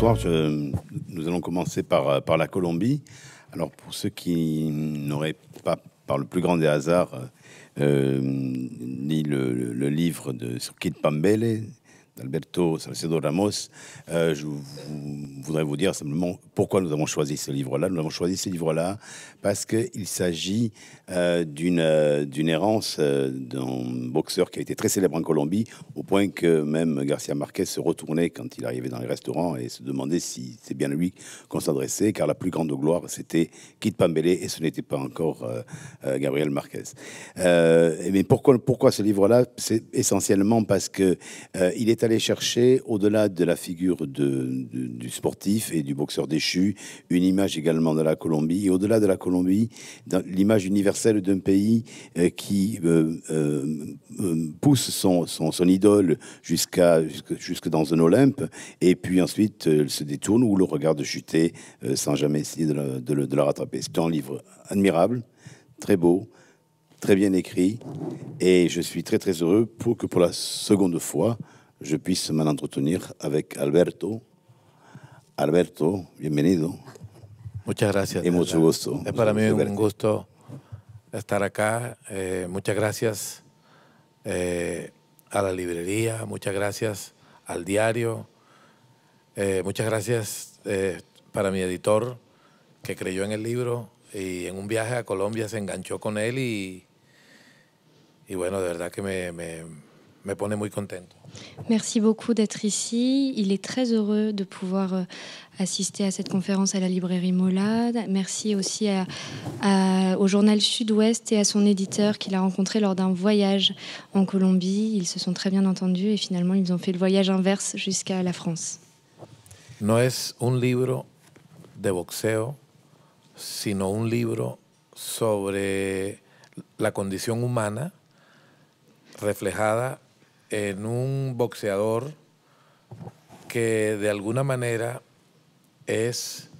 bonsoir. nous allons commencer par, euh, par la Colombie. Alors pour ceux qui n'auraient pas, par le plus grand des hasards, euh, euh ni le, livre de, sur Pambele, Alberto Salcedo Ramos, euh, je voudrais vous dire simplement pourquoi nous avons choisi ce livre-là. Nous avons choisi ce livre-là parce qu'il s'agit euh, euh, d'une errance d'un boxeur qui a été très célèbre en Colombie, au point que même Garcia Marquez se retournait quand il arrivait dans les restaurants et se demandait si c'est bien lui qu'on s'adressait, car la plus grande gloire, c'était Kit Pambele et ce n'était pas encore Gabriel Marquez. mais pourquoi, pourquoi ce livre-là C'est essentiellement parce qu'il est allé aller chercher, au-delà de la figure de, du sportif et du boxeur déchu, une image également de la Colombie, et au-delà de la Colombie, l'image universelle d'un pays euh, qui euh, euh, pousse son, son, idole jusqu'à jusque, dans un Olympe, et puis ensuite se détourne ou le regarde chuter sans jamais essayer de le de la rattraper. C'est un livre admirable, très beau très bien écrit et je suis très très heureux pour que pour la seconde fois, je puisse m'en entretenir avec Alberto. Alberto, bienvenido. Muchas gracias. Y mucho gusto. Es para mí un gusto estar acá. Eh, muchas gracias eh, a la librería, muchas gracias al diario, eh, muchas gracias para mi editor que creyó en el libro y en un viaje a Colombia se enganchó con él y, y bueno, de verdad que me pone muy contento. Merci beaucoup d'être ici. Il est très heureux de pouvoir euh, assister à cette conférence à la librairie MOLAD. Merci aussi au journal Sud-Ouest et à son éditeur qu'il a rencontré lors d'un voyage en Colombie. Ils se sont très bien entendus et finalement ils ont fait le voyage inverse jusqu'à la France. No es un libro de boxeo, sino un libro sobre la condición humana reflejada en un boxeador que de alguna manera es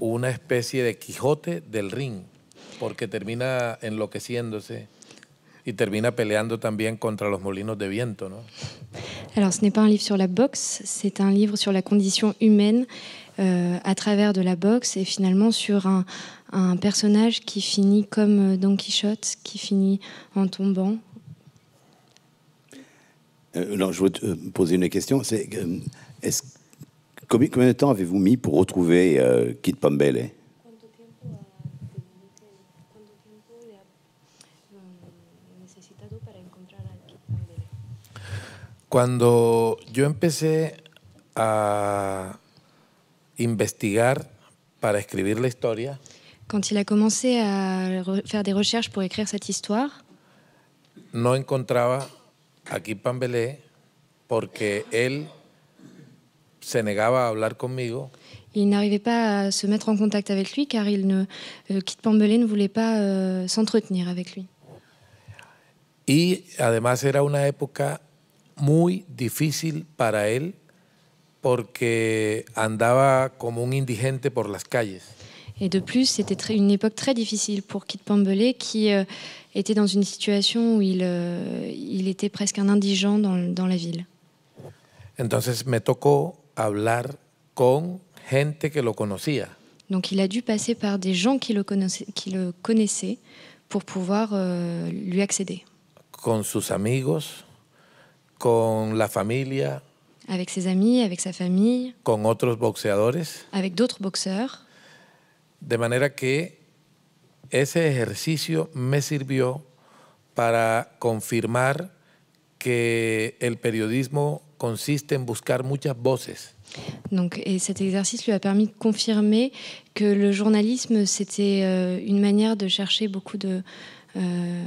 una especie de Quijote del ring, porque termina enloqueciéndose y termina peleando también contra los molinos de viento, ¿no? Alors, ce n'est pas un livre sur la boxe, c'est un livre sur la condition humaine a euh, à travers de la boxe et finalement sur un, un personnage qui finit comme euh, Don Quichotte, qui finit en tombant Euh, non, je veux te euh, poser une question. C'est, euh, est-ce, combien, combien, de temps avez-vous mis pour retrouver euh, mm, Kit Pambele Cuando yo empecé a investigar para escribir la historia, quand il a commencé à faire des recherches pour écrire cette histoire, no encontraba aquí Pambelé porque él se negaba a hablar conmigo. Il n'arrivait pas à se mettre en contact avec lui car il ne, euh, Pambelé ne voulait pas euh, s'entretenir avec lui. Et, además era una época muy difícil para él porque andaba como un indigente por las calles. Et de plus, c'était une époque très difficile pour Kit Pambelé qui euh, était dans une situation où il, euh, il était presque un indigent dans, la ville. Donc il a dû passer par des gens qui le, connaissaient, qui le connaissaient pour pouvoir euh, lui accéder. Con sus amigos, con la familia. Avec ses amis, avec sa famille. Con otros boxeadores. Avec d'autres boxeurs. De manière que ese ejercicio me sirvió pour confirmer que le periodismo consiste en buscar muchas voces. Donc, et cet exercice lui a permis de confirmer que le journalisme, c'était euh, une manière de chercher beaucoup de, euh,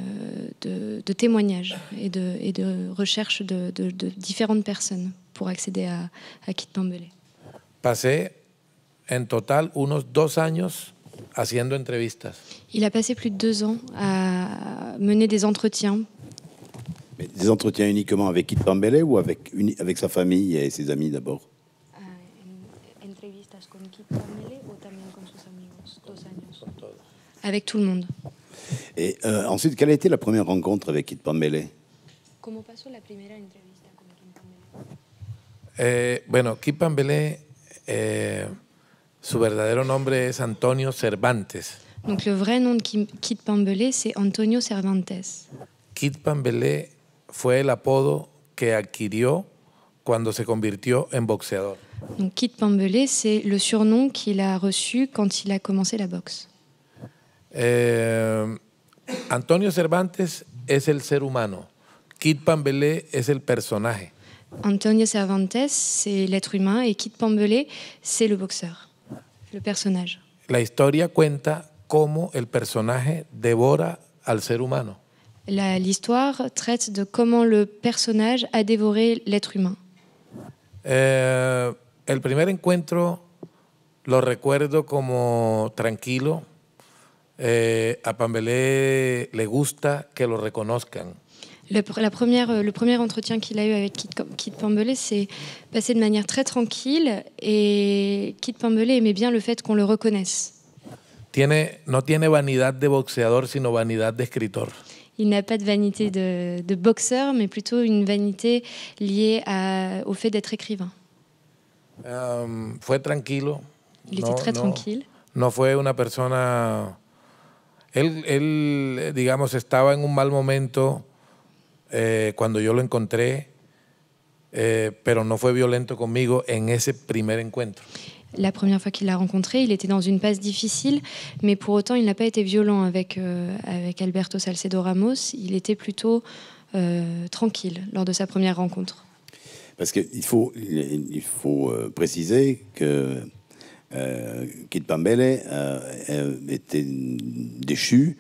de, de, témoignages et de, et de recherche de, de, de, différentes personnes pour accéder à, à Kit Pambelé. en total unos dos años entrevistas. Il a passé plus de deux ans à mener des entretiens. des entretiens uniquement avec Pambele ou avec, avec sa famille et ses amis d'abord ah, Avec tout le monde. Et euh, ensuite, quelle a été la première rencontre avec Itpambele Comment la entrevista eh, Bueno, eh, Su verdadero nombre es Antonio Cervantes. Donc le vrai nom de Kit Pambelé, c'est Antonio Cervantes. Kit Pambelé fue el apodo que adquirió cuando se convirtió en boxeador. Donc Kit Pambelé, c'est le surnom qu'il a reçu quand il a commencé la boxe. Eh, Antonio Cervantes es el ser humano. Kit Pambelé es el personaje. Antonio Cervantes, c'est l'être humain et Kit Pambelé, c'est le boxeur. La historia cuenta cómo el personaje devora al ser humano. La historia traite de cómo le personaje a dévoré l'être humain. Eh, el primer encuentro lo recuerdo como tranquilo. Eh, a Pambelé le gusta que lo reconozcan. la, première, euh, le premier entretien qu'il a eu avec Kit, Kit Pambelé s'est passé de manière très tranquille et Kit Pambelé aimait bien le fait qu'on le reconnaisse. Tiene, tiene de boxeador, sino Il n'a pas de vanité de, boxeur, mais plutôt une vanité liée à, au fait d'être écrivain. Il était très tranquille. Il fue una persona. Él, él, digamos, estaba en un mal momento eh, violent avec moi en rencontre La première fois qu'il l'a rencontré, il était dans une passe difficile, mais pour autant, il n'a pas été violent avec, euh, avec Alberto Salcedo Ramos. Il était plutôt euh, tranquille lors de sa première rencontre. Parce qu'il faut, il faut euh, préciser que Kit Pambele était déchu,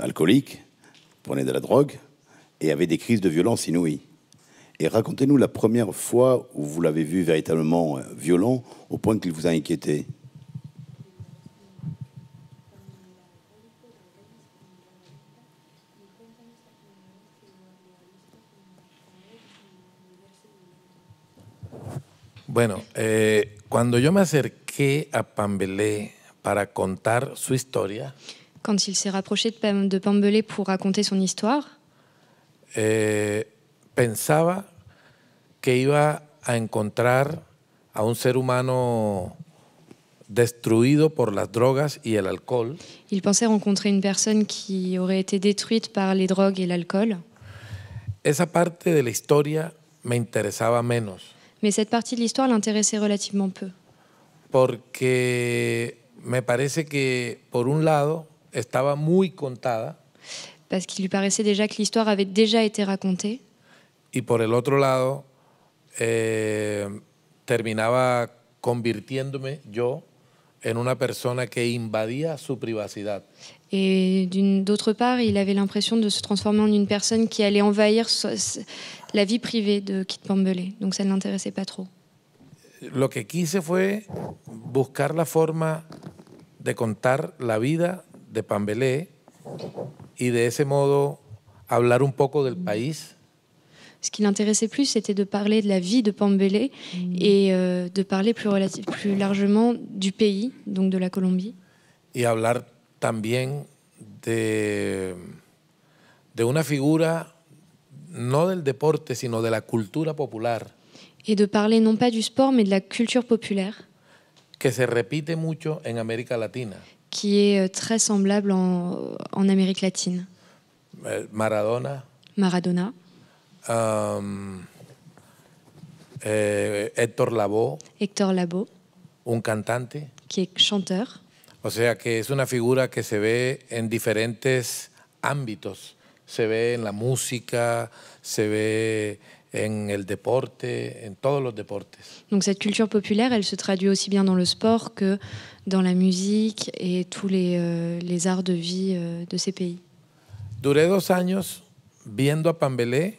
alcoolique, prenait de la drogue, et avait des crises de violence inouïes. Et racontez-nous la première fois où vous l'avez vu véritablement euh, violent au point qu'il vous a inquiété. Bueno, Quand il s'est rapproché de, de Pambelé pour raconter son histoire. eh, pensaba que iba a encontrar a un ser humano destruido por las drogas y el alcohol. Il pensait rencontrer une personne qui aurait été détruite par les drogues et l'alcool. Esa parte de la historia me interesaba menos. Mais cette partie de l'histoire l'intéressait relativement peu. Porque me parece que por un lado estaba muy contada. parce qu'il lui paraissait déjà que l'histoire avait déjà été racontée. Et por l'autre lado, eh, terminaba convirtiéndome yo en una persona que invadía su privacidad. Et d'autre part, il avait l'impression de se transformer en une personne qui allait envahir la vie privée de Kit Pambelé. Donc ça ne l'intéressait pas trop. Lo que quise fue buscar la forma de contar la vida de Pambelé y de ese modo hablar un poco del mm. país. Ce qui l'intéressait plus, c'était de parler de la vie de Pambélé mm. et euh, de parler plus, relative, plus largement du pays, donc de la Colombie. Y hablar también de, de una figura, no del deporte, sino de la cultura popular. Et de parler non pas du sport, mais de la culture populaire. Que se repite mucho en América Latina. qui est euh, très semblable en, en Amérique latine. Euh, Maradona. Maradona. Hector euh, eh, Labo. Hector Un cantante. Qui est chanteur. O sea que es una figura que se ve en diferentes ámbitos. Se ve en la música, se ve en el deporte, en todos los deportes. Donc cette culture populaire, elle se traduit aussi bien dans le sport que dans la musique et tous les, euh, arts de vie euh, de ces pays. Duré dos años viendo a Pambelé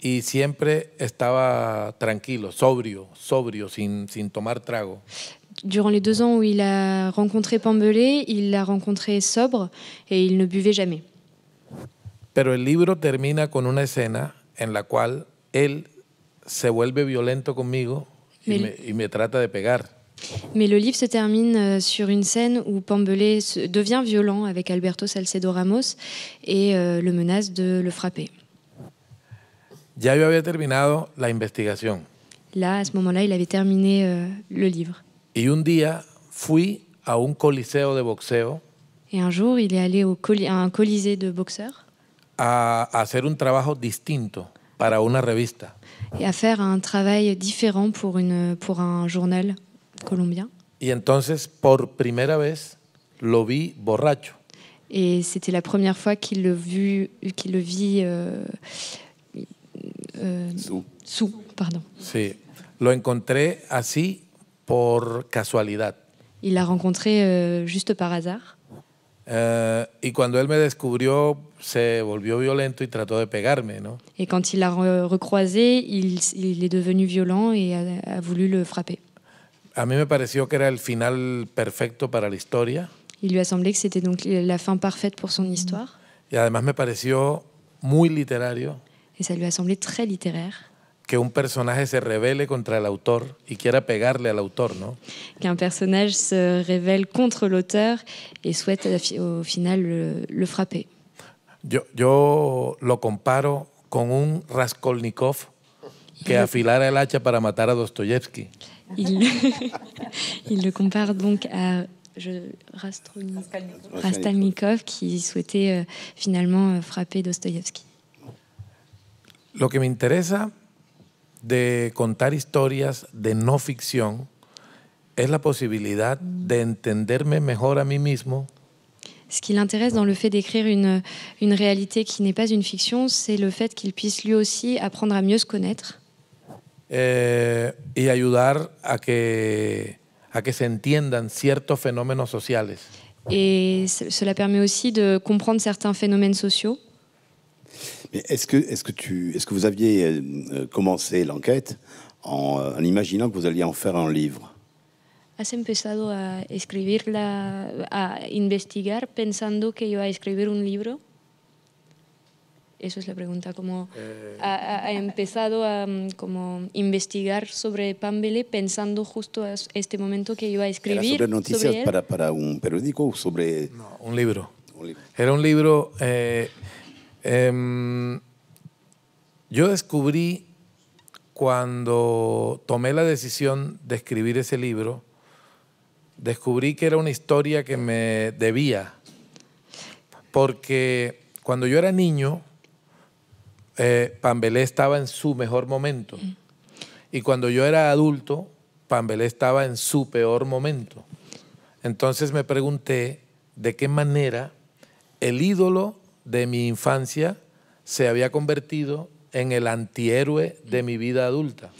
y siempre estaba tranquilo, sobrio, sobrio, sin, sin tomar trago. Durant les deux ans où il a rencontré Pambelé, il l'a rencontré sobre et il ne buvait jamais. Pero el libro termina con una escena en la cual él se vuelve violento conmigo y, me, y me trata de pegar. Mais le livre se termine euh, sur une scène où Pambelé devient violent avec Alberto Salcedo Ramos et euh, le menace de le frapper. Là, à ce moment-là, il avait terminé euh, le livre. Et un jour, il est allé à un colisée de boxeurs. A hacer un trabajo distinto para una revista. Et à faire un travail différent pour, une, pour un journal colombien. Y entonces, por primera vez, lo vi borracho. Et c'était la première fois qu'il le, vu, qu'il le vit euh, euh, sous. sous. pardon. Sí. Lo encontré así por casualidad. Il l'a rencontré euh, juste par hasard. Euh, y cuando él me descubrió, se volvió violento y trató de pegarme, ¿no? Et quand il l'a recroisé, il, il est devenu violent et a voulu le frapper. A mí me pareció que era el final perfecto para la historia. Il lui a semblé que c'était donc la fin parfaite pour son histoire. Y además me pareció muy literario. Et ça a semblé très littéraire. Que un personaje se revele contra el autor y quiera pegarle al autor, ¿no? Qu'un personnage se révèle contre l'auteur et souhaite euh, au final le, frapper. Yo, yo lo comparo con un Raskolnikov que afilara el hacha para matar a Dostoyevsky. Il, le compare donc à je, Rastalnikov, qui souhaitait euh, finalement euh, frapper Dostoïevski. Lo que me interesa de contar historias de no ficción es la posibilidad de entenderme mejor a mí mismo. Ce qui l'intéresse dans le fait d'écrire une réalité qui n'est pas une fiction, c'est le fait qu'il puisse lui aussi apprendre à mieux se connaître et eh, y ayudar a que, a que se entiendan ciertos fenómenos sociales. Et cela permet aussi de comprendre certains phénomènes sociaux. Est-ce que, est que, est que, vous aviez euh, euh, commencé l'enquête en, euh, en, imaginant que vous alliez en faire un livre Has empezado a escribirla, a investigar pensando que iba a escribir un libro Eso es la pregunta, ¿Cómo eh. ha, empezado a mm, como investigar sobre Pambele pensando justo a este momento que iba a escribir. sobre noticias para, para, un periódico o sobre...? No, un libro. Era un libro... Eh, em, yo descubrí cuando tomé la decisión de escribir ese libro, descubrí que era una historia que me debía, porque cuando yo era niño, eh, Pambelé estaba en su mejor momento. Y cuando yo era adulto, Pambelé estaba en su peor momento. Entonces me pregunté de qué manera el ídolo de mi infancia se había convertido en el antihéroe de mi vida adulta.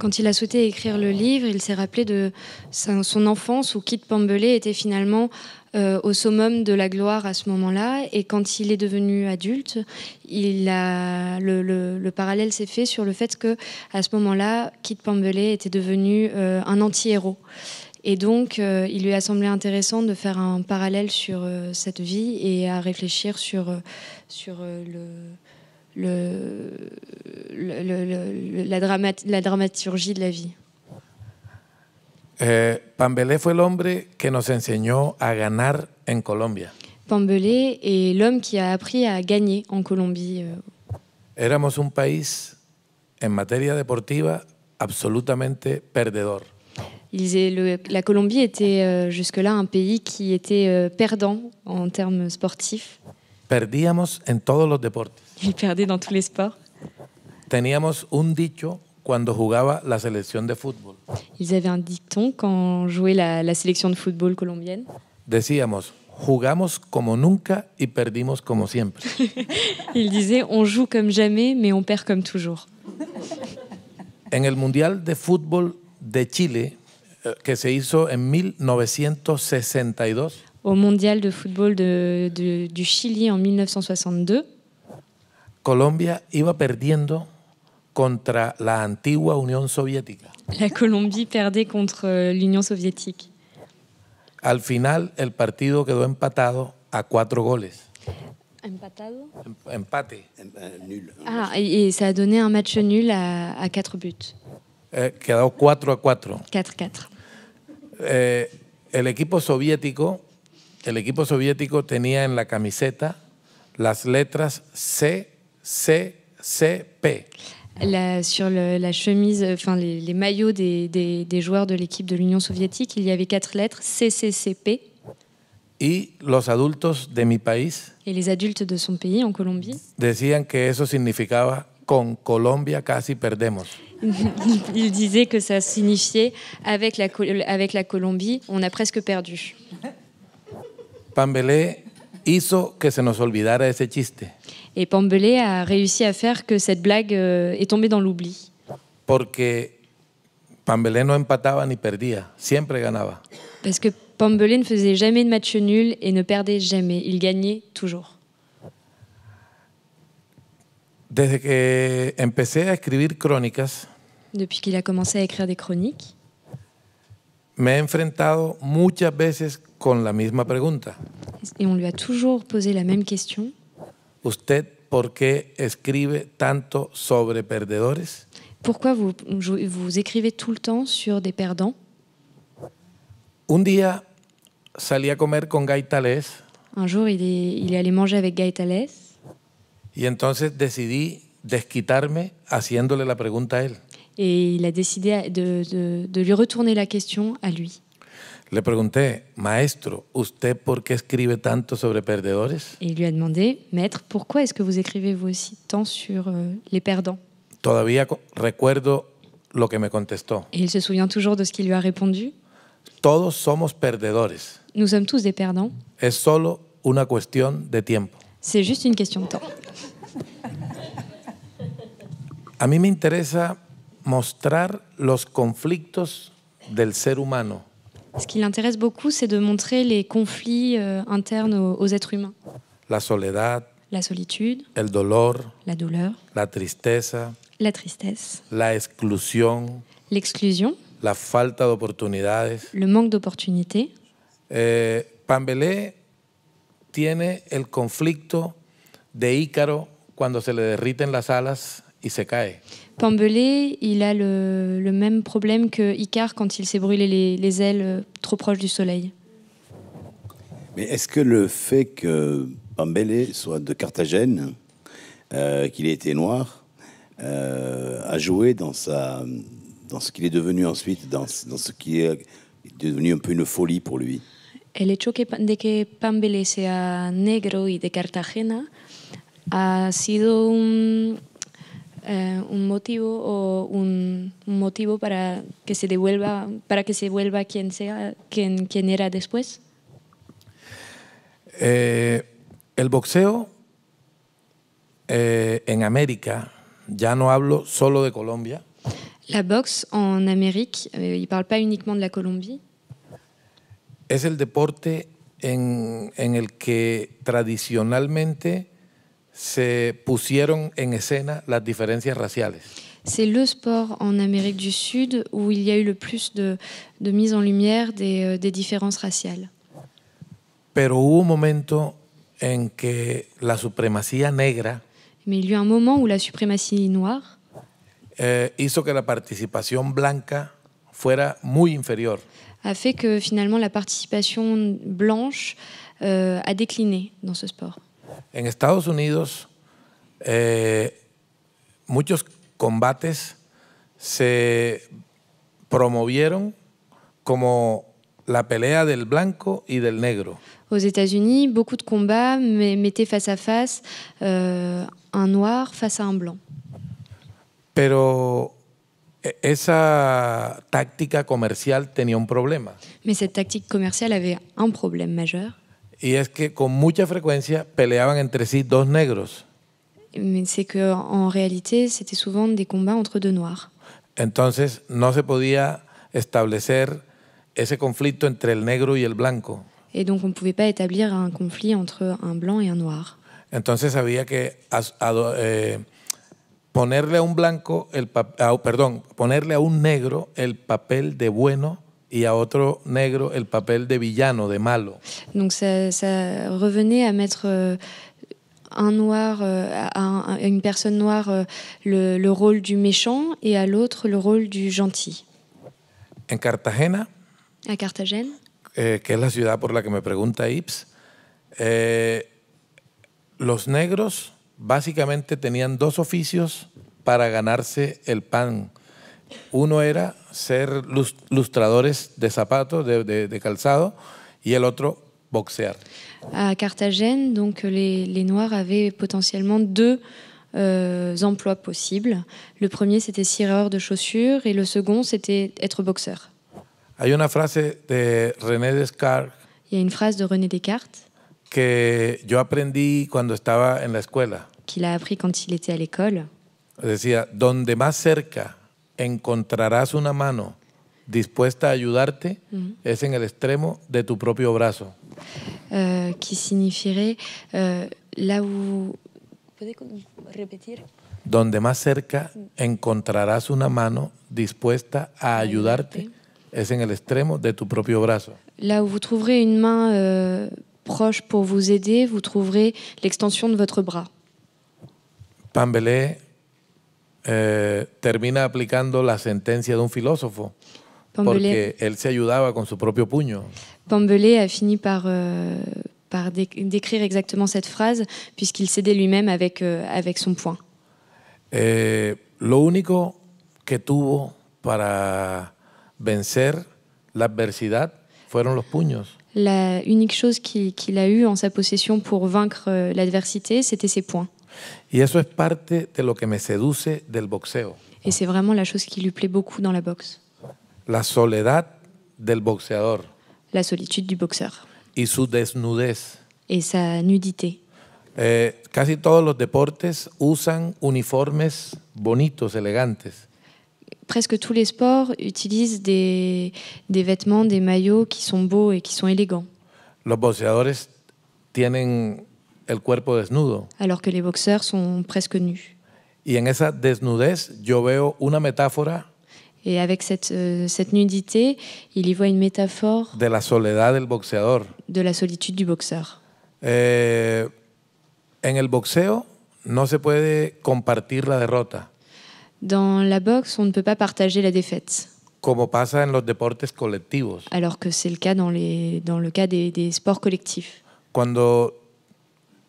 Quand il a souhaité écrire le livre, il s'est rappelé de son enfance où Kit Pambele était finalement euh, au summum de la gloire à ce moment-là. Et quand il est devenu adulte, il le, parallèle s'est fait sur le fait que à ce moment-là, Kit Pambele était devenu euh, un anti-héros. Et donc, euh, il lui a semblé intéressant de faire un parallèle sur cette vie et à réfléchir sur, sur le le, la, la dramaturgie de la vie. Eh, Pambelé fue que nos enseñó a ganar en Colombia. Pambelé est l'homme qui a appris à gagner en Colombie. Euh. Éramos un pays en matière sportive absolutamente perdant. la Colombie était euh, jusque-là un pays qui était euh, perdant en termes sportifs. Perdíamos en todos los deportes. Il perdait dans tous les sports. Teníamos un dicho cuando jugaba la selección de fútbol. Ils avaient un dicton quand jouait la, la sélection de football colombienne. Decíamos, jugamos como nunca y perdimos como siempre. Il disait, on joue comme jamais, mais on perd comme toujours. En el Mundial de Fútbol de Chile, eh, que se hizo en 1962. Au Mondial de football de, du Chili en 1962. Colombia iba perdiendo contra la antigua Unión Soviética. La Colombia perdía contra euh, la Unión Soviética. Al final el partido quedó empatado a cuatro goles. Empatado em, Empate. Em, eh, nul. Ah, y, se ha dado donné un match nul eh, a, cuatro buts. quedó 4 a 4. 4 4. el equipo soviético, el equipo soviético tenía en la camiseta las letras C CCP. La, sur la chemise, euh, enfin les, maillots des, des, joueurs de l'équipe de l'Union soviétique, il y avait quatre lettres CCCP. Et los adultos de mi país. Et les adultes de son pays en Colombie. disaient que eso significaba con Colombia casi perdemos. il disait que ça signifiait avec la, avec la Colombie, on a presque perdu. Pambelé hizo que se nos olvidara ese chiste. Et Pambelé a réussi à faire que cette blague euh, est tombée dans l'oubli. Porque no Parce que Pambelé ne faisait jamais de match nul et ne perdait jamais, il gagnait toujours. Desde que depuis qu'il a commencé à écrire des chroniques, me he enfrentado muchas veces con la misma pregunta. Et on lui a toujours posé la même question. ¿Usted por qué escribe tanto sobre perdedores? Pourquoi vous, vous écrivez tout le temps sur des perdants Un día salí a comer con Gaitales Un jour, il est, il est allé manger avec Gaitales y entonces decidí desquitarme haciéndole la pregunta a él. et il a décidé de, de- de lui retourner la question à lui. Le pregunté, maestro, ¿usted por qué escribe tanto sobre perdedores? Y le a demandé, maître, pourquoi est-ce que vous écrivez vous aussi tant sur euh, les perdants? Todavía recuerdo lo que me contestó. ¿Y il se souvient toujours de ce qu'il lui a répondu. Todos somos perdedores. Nous sommes tous des perdants. Es solo una cuestión de tiempo. C'est juste une question de temps. A mí me interesa mostrar los conflictos del ser humano Ce qui l'intéresse beaucoup, c'est de montrer les conflits euh, internes aux, êtres humains. La soledad. La solitude. El dolor. La douleur. La tristeza. La tristesse. La exclusion. L'exclusion. La falta Le manque d'opportunités. Eh, Pambelé tiene conflit conflicto de Ícaro quand se le derriten las alas y se cae. Pambelé, il a le, même problème que icar quand il s'est brûlé les, ailes euh, trop proche du soleil. Mais est-ce que le fait que Pambelé soit de Carthagène, euh, qu'il ait été noir, euh, a joué dans, sa, dans ce qu'il est devenu ensuite, dans, dans ce qui est devenu un peu une folie pour lui El hecho que, de que negro y de Cartagena ha sido un, Eh, un motivo o un, motivo para que se devuelva, para que se vuelva quien sea, quien, era después? Eh, el boxeo eh, en América, ya no hablo solo de Colombia. La box en América, y no parle pas de la Colombia Es el deporte en, en el que tradicionalmente se pusieron en escena las diferencias raciales. C'est le sport en Amérique du Sud où il y a eu le plus de, de mise en lumière des, euh, des différences raciales. Pero hubo un momento en que la supremacía negra Mais il y a eu un moment où la suprématie noire eh, que la participación blanca fuera muy inferior. a fait que finalement la participation blanche euh, a décliné dans ce sport. En Estados Unidos, eh, muchos combates se promovieron como la pelea del blanco y del negro. Aux États-Unis, beaucoup de combats mettaient face à face euh, un noir face à un blanc. Pero e-, esa táctica comercial tenía un problema. Mais cette tactique commerciale avait un problème majeur y es que con mucha frecuencia peleaban entre sí dos negros. C'est que en réalité, c'était souvent des combats entre deux noirs. Entonces no se podía establecer ese conflicto entre el negro y el blanco. Et donc on pouvait pas établir un conflit entre un blanc et un noir. Entonces había que eh, ponerle a un blanco el ah, perdón, ponerle a un negro el papel de bueno y a otro negro el papel de villano, de malo. Donc ça, revenait à mettre euh, un noir, euh, à, une personne noire euh, le, le, rôle du méchant et à l'autre le rôle du gentil. En Cartagena, eh, que es la ciudad por la que me pregunta Ips, eh, los negros básicamente tenían dos oficios para ganarse el pan. Uno era ser lustradores de zapatos, de, calzado, y el otro boxear. À Carthagène, donc les, Noirs avaient potentiellement deux euh, emplois possibles. Le premier, c'était cireur de chaussures, et le second, c'était être boxeur. Hay una frase Il y a une phrase de René Descartes. Que yo aprendí cuando estaba en la escuela. Qu'il a appris quand il était à l'école. Decía, donde más cerca encontrarás una mano dispuesta a ayudarte mm-hmm. es en el extremo de tu propio brazo. Eh, ¿Qué significa? significaría uh, où... repetir? Donde más cerca encontrarás una mano dispuesta a ayudarte es en el extremo de tu propio brazo. ¿La où vous trouverez une main euh, proche pour vous aider, vous trouverez l'extension de votre bras. Pambelé eh, termina aplicando la sentencia de un filósofo, porque él se ayudaba con su propio puño. Pambelé a fini par, euh, par décrire exactement cette phrase, puisqu'il s'aidait lui-même avec, euh, avec son poing. Eh, lo único que tuvo para vencer la adversidad fueron los puños. La unique chose qu'il a eue en sa possession pour vaincre euh, l'adversité, c'était ses poings. Y eso es parte de lo que me seduce del boxeo. Y es vraiment la chose qui lui plaît beaucoup dans la boxe. La soledad del boxeador. La solitude du boxeur. Y su desnudez. Et sa nudité. Eh, casi todos los deportes usan uniformes bonitos, elegantes. Presque tous les sports utilisent des, des vêtements, des maillots qui sont beaux et qui sont élégants. Los boxeadores tienen el cuerpo desnudo. Alors que les boxeurs sont presque nus. Y en esa desnudez yo veo una metáfora Et avec cette, euh, cette nudité, il y voit une métaphore de la soledad del boxeador. de la solitude du boxeur. Eh, en el boxeo no se puede compartir la derrota, Dans la boxe, on ne peut pas partager la défaite, como pasa en los deportes colectivos. alors que c'est le cas dans, les, dans le cas des, des sports collectifs. Cuando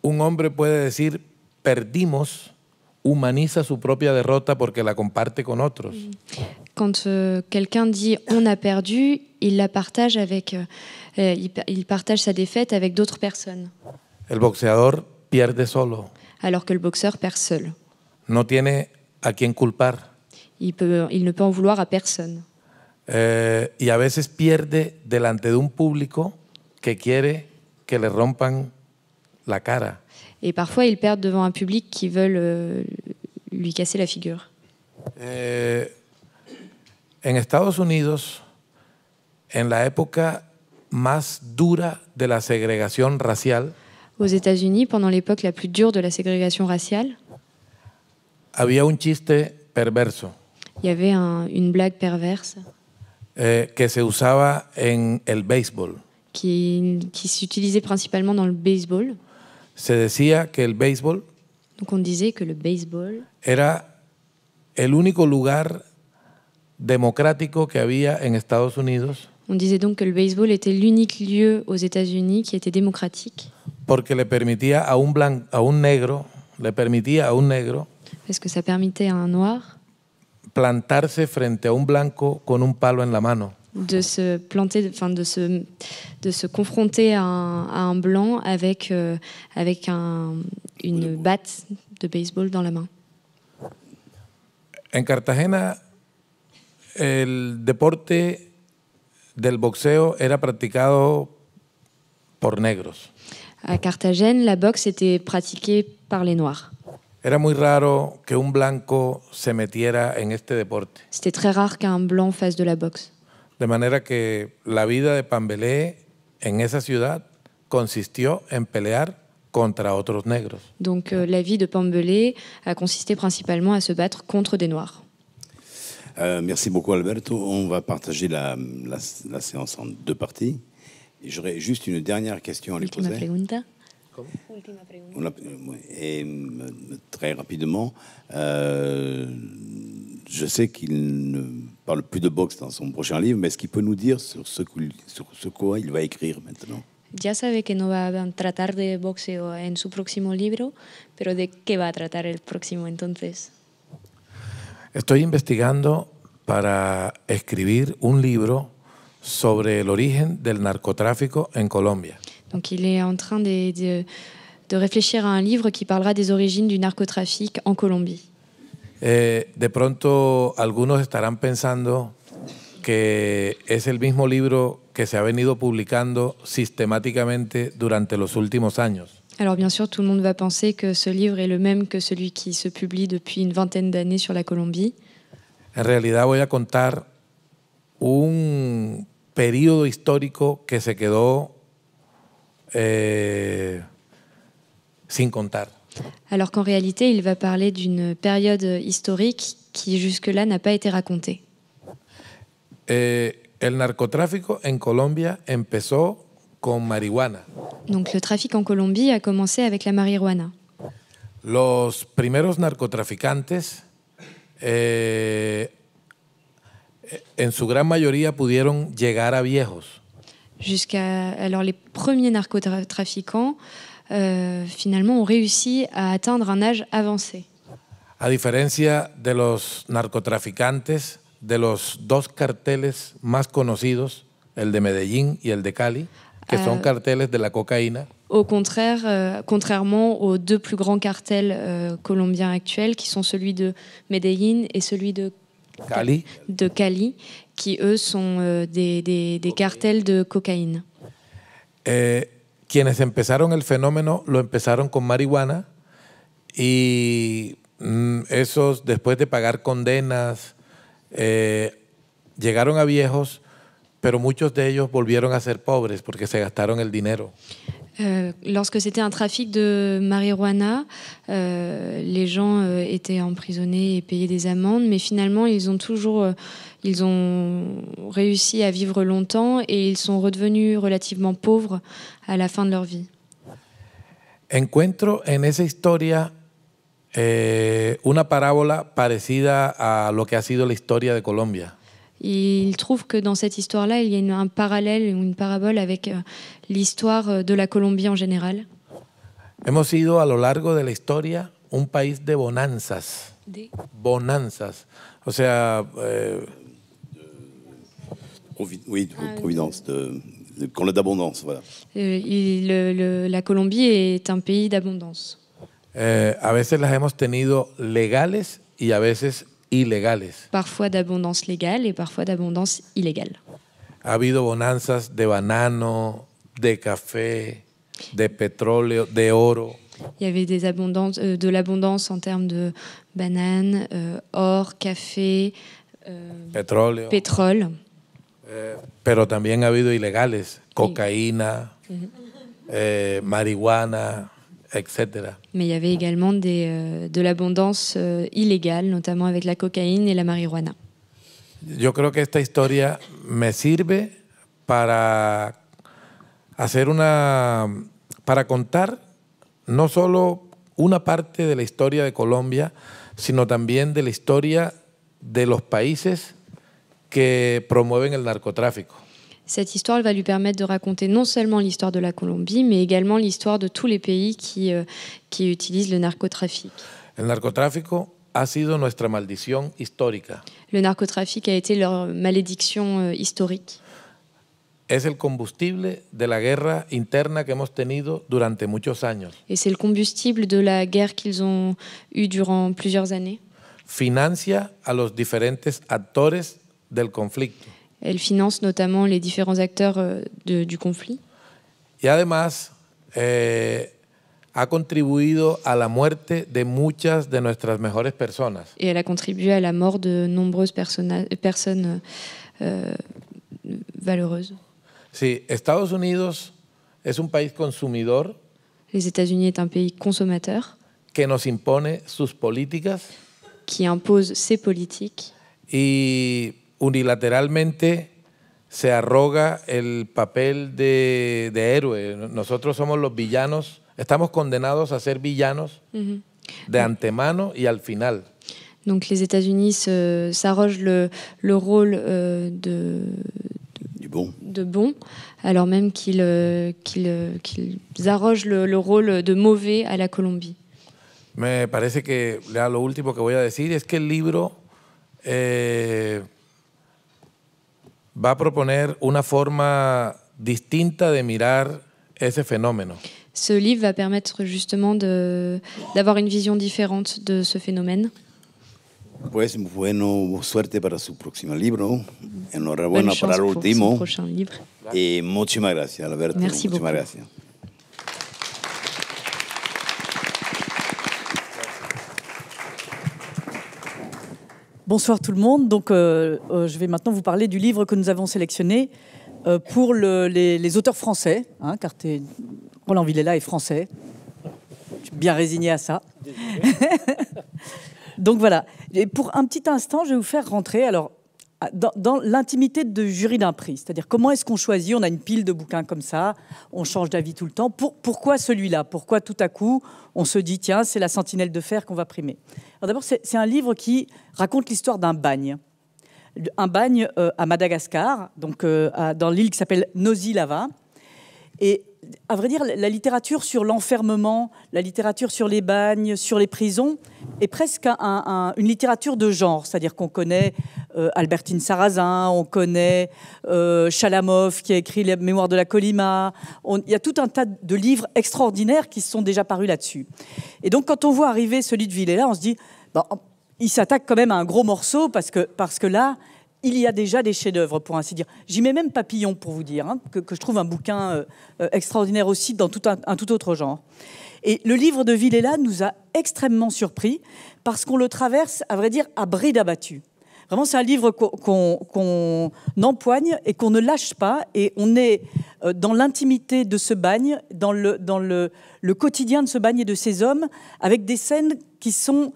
un hombre puede decir, perdimos, humaniza su propia derrota porque la comparte con otros. Cuando alguien dice dit on a perdu, il la partage avec, euh, euh, il, partage sa défaite avec d'autres personnes. El boxeador pierde solo. Alors que boxeur perd No tiene a quien culpar. Il, peut, il ne peut en vouloir à personne. Eh, y a veces pierde delante de un público que quiere que le rompan la cara. Et parfois, ils perdent devant un public qui veut euh, lui casser la figure. Eh, Estados Unidos, en dura de la segregación racial, aux États-Unis, pendant l'époque la plus dure de la ségrégation raciale, había un chiste perverso il y avait une blague perverse eh, que qui s'utilisait principalement dans le baseball. se decía que el béisbol on disait que le baseball era el único lugar democrático que había en Estados Unidos On disait donc que le baseball était l'unique lieu aux États-Unis qui était démocratique porque le permitía a un blanc, a un negro, le permitía a un negro parce que ça permettait à un noir plantarse frente a un blanco con un palo en la mano. de se planter, enfin de se, de se confronter à un, à un blanc avec, euh, avec un, une batte de baseball dans la main. En Cartagena, el deporte del boxeo era practicado por negros. À Carthagène, la boxe était pratiquée par les noirs. Era muy raro que un blanco se metiera en este deporte. C'était très rare qu'un blanc fasse de la boxe. De manière que la vie de Pambelé en cette ciudad consistió en pelear contra otros negros. Donc euh, la vie de Pambelé a consisté principalement à se battre contre des noirs. Euh, merci beaucoup Alberto. On va partager la, la, la séance en deux parties. J'aurais juste une dernière question à lui poser. Pregunta. On et, euh, très rapidement, euh, je sais qu'il ne parle plus de boxe dans son prochain livre, mais est-ce qu'il peut nous dire sur ce, qu'il va écrire maintenant Ya sabe que no va a tratar de boxeo en su próximo libro, pero ¿de qué va tratar el próximo entonces? Estoy investigando para escribir un libro sobre el origen del en Colombia. Donc il est en train de réfléchir à un livre qui parlera des origines du narcotrafic en Colombie. Eh, de pronto algunos estarán pensando que es el mismo libro que se ha venido publicando sistemáticamente durante los últimos años. Alors bien sûr, tout le monde va penser que ce livre est le même que celui qui se publie depuis une vingtaine d'années sur la Colombie. En realidad voy a contar un periodo histórico que se quedó eh, sin contar. alors qu'en réalité, il va parler d'une période historique qui jusque-là n'a pas été racontée. Eh, el narcotráfico en Colombia empezó con marihuana. Donc le trafic en Colombie a commencé avec la marijuana. Los primeros narcotraficantes eh, en su gran mayoría pudieron llegar a viejos. Jusqu'à alors les premiers narcotrafiquants euh, finalement ont réussi à atteindre un âge avancé. A diferencia de los narcotraficantes, de los dos carteles más conocidos, el de Medellín y el de Cali, que son euh, carteles de la cocaïne Au contraire, euh, contrairement aux deux plus grands cartels colombiens actuels, qui sont celui de Medellín et celui de Cali, de Cali qui eux sont des, cartels de cocaïne. quienes empezaron el fenómeno lo empezaron con marihuana y mm, esos después de pagar condenas eh, llegaron a viejos, pero muchos de ellos volvieron a ser pobres porque se gastaron el dinero. Euh, lorsque c'était un trafic de marijuana, euh, les gens euh, étaient emprisonnés et payaient des amendes, mais finalement, ils ont toujours euh, Ils ont réussi à vivre longtemps et ils sont redevenus relativement pauvres à la fin de leur vie. Encuentro en esa historia eh, una parábola parecida a lo que ha sido la historia de Colombia. Il trouve que dans cette histoire-là, il y a un parallèle ou une parabole avec euh, l'histoire euh, de la Colombie en général. Hemos sido a lo largo de la historia un país de bonanzas. Bonanzas. O sea, eh, oui, de ah, Providence, de, qu'on a d'abondance, voilà. Euh, la Colombie est un pays d'abondance. À eh, a veces las hemos tenido legales y a veces ilegales. Parfois d'abondance légale et parfois d'abondance illégale. Ha habido bonanzas de banano, de café, de petróleo, de oro. Il y avait des abondances, euh, de l'abondance en termes de bananes, euh, or, café, pétrole. pero también ha habido ilegales, cocaína, eh, marihuana, etc. Pero il y avait également des, euh, de l'abondance euh, notamment la cocaína y la marihuana. Yo creo que esta historia me sirve para hacer una para contar no solo una parte de la historia de Colombia, sino también de la historia de los países que promueven el narcotráfico. Cette histoire va lui permettre de raconter non seulement l'histoire de la Colombie, mais également l'histoire de tous les pays qui, euh, qui utilisent le narcotrafic. El narcotráfico sido nuestra maldición histórica. Le narcotrafic a été leur malédiction euh, historique. C'est le combustible de la guerre interna que hemos tenido durante muchos años. Et c'est le combustible de la guerre qu'ils ont eu durant plusieurs années. Financia a los diferentes actores del conflicto. Elle finance notamment les différents acteurs euh, de, du conflit. Y además eh, ha contribuido a la muerte de muchas de nuestras mejores personas. Et elle a contribué à la mort de nombreuses personnes, personnes euh, valeureuses. Sí, Estados Unidos es un país consumidor. Les États-Unis est un pays consommateur. Que nos impone sus políticas. Qui impose ses politiques. Y unilateralmente se arroga el papel de, héroe. Nosotros somos los villanos, estamos condenados a ser villanos de antemano y al final. Donc les États-Unis s'arrogent le, le, rôle euh, de, de, bon. de, bon. alors même qu'ils qu euh, qu euh, arrogent le, rôle de mauvais à la Colombie. Me parece que lo último que voy a decir es que el libro eh, va a proponer una forma distinta de mirar ese fenómeno. Ce livre va permettre justement d'avoir une vision différente de ce phénomène. Pues bueno, suerte para su próximo libro. Enhorabuena para el último. Prochain livre. Et eh, muchísimas gracias, Alberto. Merci muchísimas beaucoup. gracias. Bonsoir tout le monde. Donc, euh, euh, je vais maintenant vous parler du livre que nous avons sélectionné euh, pour les, auteurs français, hein, car es, Roland Villela est français. Je suis bien résigné à ça. Donc voilà. Et pour un petit instant, je vais vous faire rentrer. Alors, ah, dans, l'intimité de jury d'un prix. C'est-à-dire comment est-ce qu'on choisit On a une pile de bouquins comme ça, on change d'avis tout le temps. Pour, pourquoi celui-là Pourquoi tout à coup on se dit tiens c'est la Sentinelle de fer qu'on va primer Alors d'abord c'est un livre qui raconte l'histoire d'un bagne, un bagne euh, à Madagascar, donc euh, dans l'île qui s'appelle Lava. Et à vrai dire, la littérature sur l'enfermement, la littérature sur les bagnes, sur les prisons, est presque une littérature de genre. C'est-à-dire qu'on connaît euh, Albertine Sarrazin, on connaît euh, Chalamov qui a écrit Les Mémoires de la Colima. il y a tout un tas de livres extraordinaires qui se sont déjà parus là-dessus. Et donc, quand on voit arriver celui de Villela, on se dit, il s'attaque quand même à un gros morceau parce que, parce que là, il y a déjà des chefs-d'œuvre, pour ainsi dire. J'y mets même Papillon, pour vous dire, hein, que, je trouve un bouquin euh, extraordinaire aussi dans tout un, tout autre genre. Et le livre de Villela nous a extrêmement surpris parce qu'on le traverse, à vrai dire, à bride abattue. Vraiment, c'est un livre qu'on empoigne et qu'on ne lâche pas. Et on est euh, dans l'intimité de ce bagne, dans, le, quotidien de ce bagne et de ces hommes, avec des scènes qui sont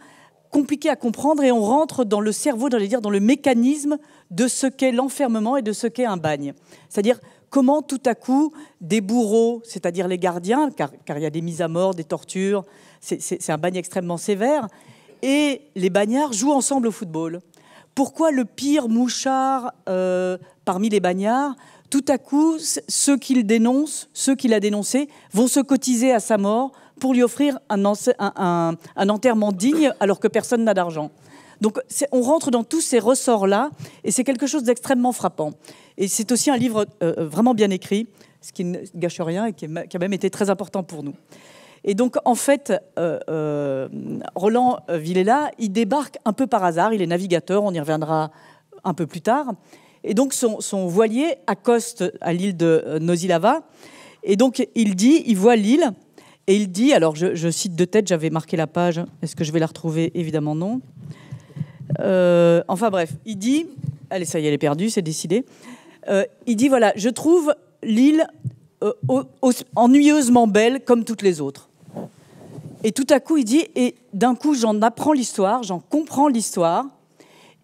compliquées à comprendre et on rentre dans le cerveau, dire, dans le mécanisme de ce qu'est l'enfermement et de ce qu'est un bagne. C'est-à-dire comment tout à coup des bourreaux, c'est-à-dire les gardiens, car, car il y a des mises à mort, des tortures, c'est un bagne extrêmement sévère, et les bagnards jouent ensemble au football. Pourquoi le pire mouchard euh, parmi les bagnards, tout à coup, ceux qu'il dénonce, ceux qu'il a dénoncés, vont se cotiser à sa mort pour lui offrir un, enterrement digne alors que personne n'a d'argent donc on rentre dans tous ces ressorts-là et c'est quelque chose d'extrêmement frappant. Et c'est aussi un livre euh, vraiment bien écrit, ce qui ne gâche rien et qui a même été très important pour nous. Et donc, en fait, euh, euh, Roland Villela, il débarque un peu par hasard. Il est navigateur, on y reviendra un peu plus tard. Et donc, son, voilier accoste à l'île de euh, Nosilava. Et donc, il dit, il voit l'île et il dit, alors je, cite de tête, j'avais marqué la page, est-ce que je vais la retrouver Évidemment non. enfin bref, il dit, allez ça y est, elle est perdue, c'est décidé. il dit, voilà, je trouve l'île ennuyeusement belle comme toutes les autres. Et tout à coup, il dit, et d'un coup, j'en apprends l'histoire, j'en comprends l'histoire,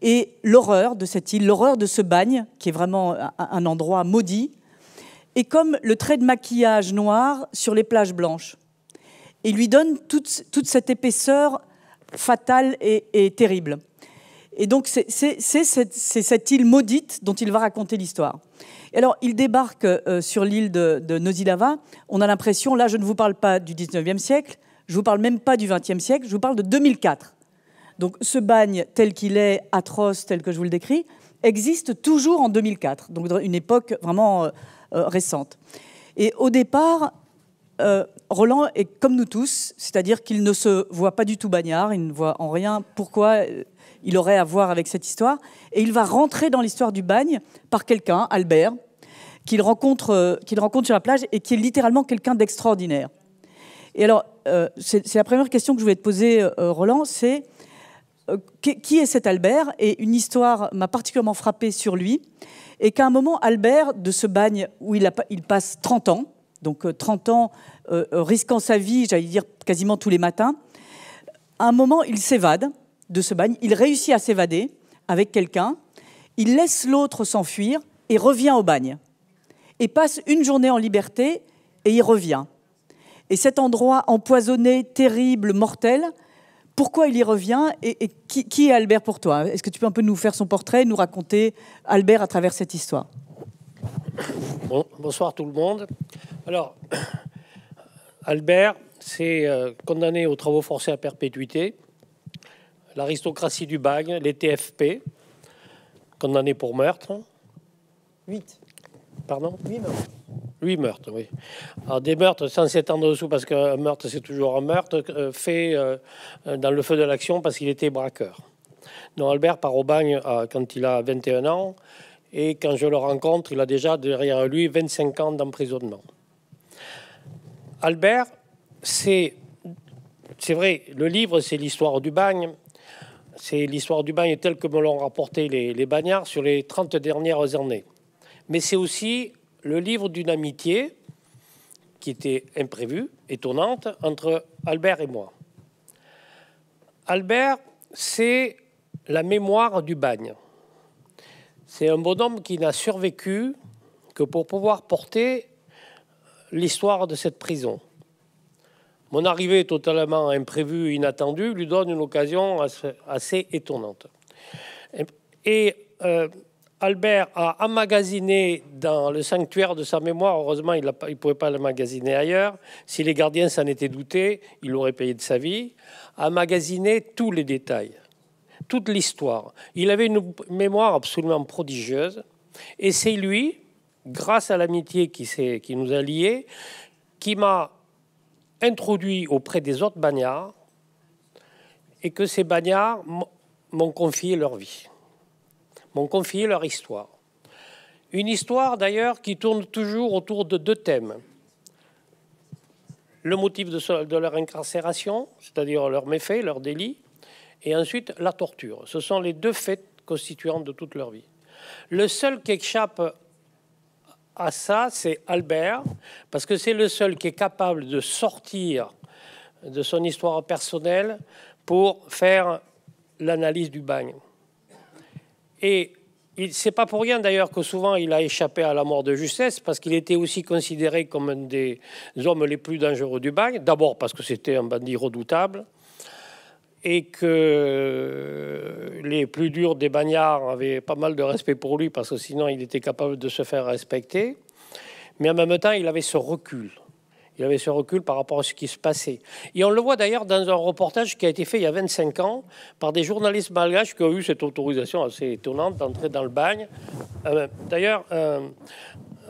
et l'horreur de cette île, l'horreur de ce bagne, qui est vraiment un endroit maudit, et comme le trait de maquillage noir sur les plages blanches. Et lui donne toute, cette épaisseur fatale et, terrible. Et donc, c'est cette, île maudite dont il va raconter l'histoire. Alors, il débarque euh, sur l'île de, de Nosilava. On a l'impression, là, je ne vous parle pas du 19e siècle, je ne vous parle même pas du XXe siècle, je vous parle de 2004. Donc ce bagne tel qu'il est, atroce, tel que je vous le décris, existe toujours en 2004, donc dans une époque vraiment euh, euh, récente. Et au départ, euh, Roland est comme nous tous, c'est-à-dire qu'il ne se voit pas du tout bagnard, il ne voit en rien pourquoi il aurait à voir avec cette histoire, et il va rentrer dans l'histoire du bagne par quelqu'un, Albert, qu'il rencontre sur la plage et qui est littéralement quelqu'un d'extraordinaire. Et alors, euh, c'est la première question que je voulais te poser, euh, Roland, c'est euh, qui est cet Albert Et une histoire m'a particulièrement frappée sur lui, et qu'à un moment, Albert, de ce bagne où il, passe 30 ans, donc 30 ans risquant sa vie, j'allais dire quasiment tous les matins, à un moment, il s'évade de ce bagne, il réussit à s'évader avec quelqu'un, il laisse l'autre s'enfuir et revient au bagne, et passe une journée en liberté, et il revient. Et cet endroit empoisonné, terrible, mortel, pourquoi il y revient et, qui, est Albert pour toi Est-ce que tu peux un peu nous faire son portrait, nous raconter Albert à travers cette histoire Bonsoir tout le monde. Alors, Albert, c'est euh, condamné aux travaux forcés à perpétuité, l'aristocratie du bagne, les TFP, condamné pour meurtre. 8. Pardon Lui, meurtres. Huit meurtres, oui. Alors, des meurtres sans s'étendre dessous, parce qu'un euh, meurtre, c'est toujours un meurtre, euh, fait euh, dans le feu de l'action parce qu'il était braqueur. Donc, Albert part au bagne quand il a 21 ans, et quand je le rencontre, il a déjà derrière lui 25 ans d'emprisonnement. Albert, c'est. C'est vrai, le livre, c'est l'histoire du bagne, c'est l'histoire du bagne telle que me l'ont rapporté les, les, bagnards sur les 30 dernières années mais c'est aussi le livre d'une amitié qui était imprévue étonnante, entre Albert et moi. Albert, c'est la mémoire du bagne. C'est un bonhomme qui n'a survécu que pour pouvoir porter l'histoire de cette prison. Mon arrivée totalement imprévue, inattendue, lui donne une occasion assez étonnante. Et euh, Albert a emmagasiné dans le sanctuaire de sa mémoire, heureusement il ne pouvait pas l'emmagasiner ailleurs, si les gardiens s'en étaient doutés, il aurait payé de sa vie, a emmagasiné tous les détails, toute l'histoire. Il avait une mémoire absolument prodigieuse, et c'est lui, grâce à l'amitié qui, qui nous a liés, qui m'a introduit auprès des autres bagnards, et que ces bagnards m'ont confié leur vie m'ont confié leur histoire. Une histoire d'ailleurs qui tourne toujours autour de deux thèmes. Le motif de, leur incarcération, c'est-à-dire leur méfait, leur délit, et ensuite la torture. Ce sont les deux faits constituants de toute leur vie. Le seul qui échappe à ça, c'est Albert, parce que c'est le seul qui est capable de sortir de son histoire personnelle pour faire l'analyse du bagne. Et c'est pas pour rien d'ailleurs que souvent il a échappé à la mort de justesse, parce qu'il était aussi considéré comme un des hommes les plus dangereux du bagne, d'abord parce que c'était un bandit redoutable, et que les plus durs des bagnards avaient pas mal de respect pour lui, parce que sinon il était capable de se faire respecter, mais en même temps il avait ce recul. Il avait ce recul par rapport à ce qui se passait. Et on le voit d'ailleurs dans un reportage qui a été fait il y a 25 ans par des journalistes malgaches qui ont eu cette autorisation assez étonnante d'entrer dans le bagne. Euh, d'ailleurs, euh,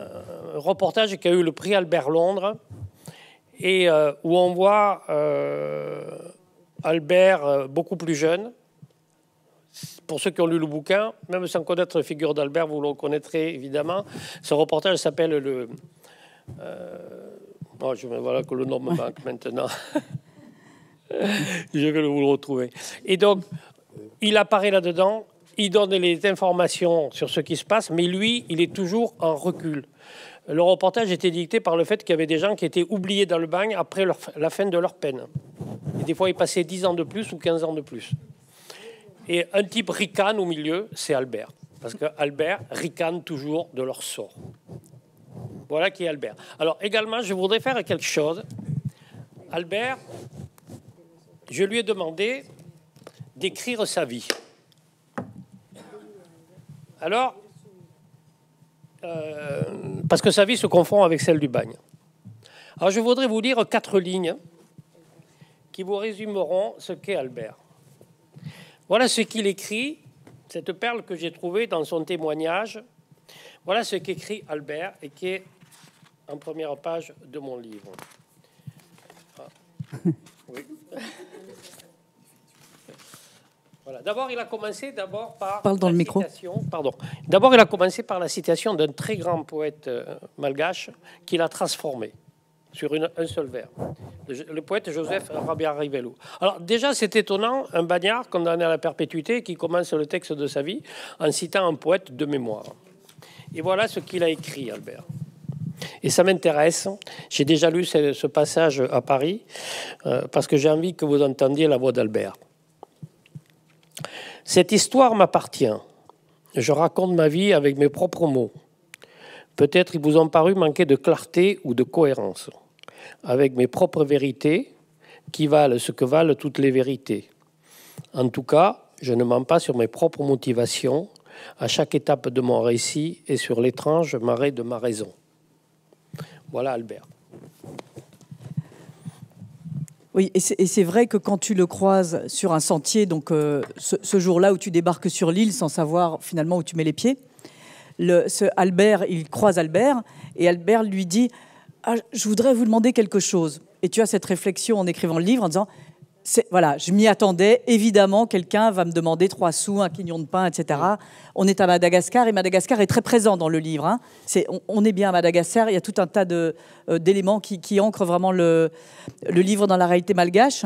euh, un reportage qui a eu le prix Albert Londres et où on voit Albert beaucoup plus jeune. Pour ceux qui ont lu le bouquin, même sans connaître la figure d'Albert, vous le reconnaîtrez évidemment. Ce reportage s'appelle le. Oh, je me, voilà que le nom me manque maintenant. je vais vous le retrouver. Et donc, il apparaît là-dedans, il donne les informations sur ce qui se passe, mais lui, il est toujours en recul. Le reportage était dicté par le fait qu'il y avait des gens qui étaient oubliés dans le bagne après la fin de leur peine. Et des fois, ils passaient 10 ans de plus ou 15 ans de plus. Et un type ricane au milieu, c'est Albert. Parce que Albert ricane toujours de leur sort. Voilà qui est Albert. Alors également, je voudrais faire quelque chose. Albert, je lui ai demandé d'écrire sa vie. Alors, euh, parce que sa vie se confond avec celle du bagne. Alors je voudrais vous lire quatre lignes qui vous résumeront ce qu'est Albert. Voilà ce qu'il écrit, cette perle que j'ai trouvée dans son témoignage voilà ce qu'écrit Albert et qui est en première page de mon livre. Ah. D'abord, il a commencé d'abord par la Citation, D'abord, il a commencé par la citation d'un très grand poète euh, malgache qu'il a transformé sur un seul vers. Le, poète Joseph Rabia Rivello. Alors déjà, c'est étonnant, un bagnard condamné à la perpétuité qui commence le texte de sa vie en citant un poète de mémoire. Et voilà ce qu'il a écrit, Albert. Et ça m'intéresse. J'ai déjà lu ce, passage à Paris euh, parce que j'ai envie que vous entendiez la voix d'Albert. Cette histoire m'appartient. Je raconte ma vie avec mes propres mots. Peut-être ils vous ont paru manquer de clarté ou de cohérence. Avec mes propres vérités, qui valent ce que valent toutes les vérités. En tout cas, je ne mens pas sur mes propres motivations, à chaque étape de mon récit et sur l'étrange marée de ma raison. Voilà Albert. Oui, et c'est vrai que quand tu le croises sur un sentier, donc euh, ce, jour-là où tu débarques sur l'île sans savoir finalement où tu mets les pieds, ce Albert, il croise Albert, et Albert lui dit ah, Je voudrais vous demander quelque chose. Et tu as cette réflexion en écrivant le livre en disant voilà, je m'y attendais. Évidemment, quelqu'un va me demander trois sous, un quignon de pain, etc. On est à Madagascar et Madagascar est très présent dans le livre. Hein. on, est bien à Madagascar. Il y a tout un tas euh, d'éléments qui, ancrent vraiment le, livre dans la réalité malgache.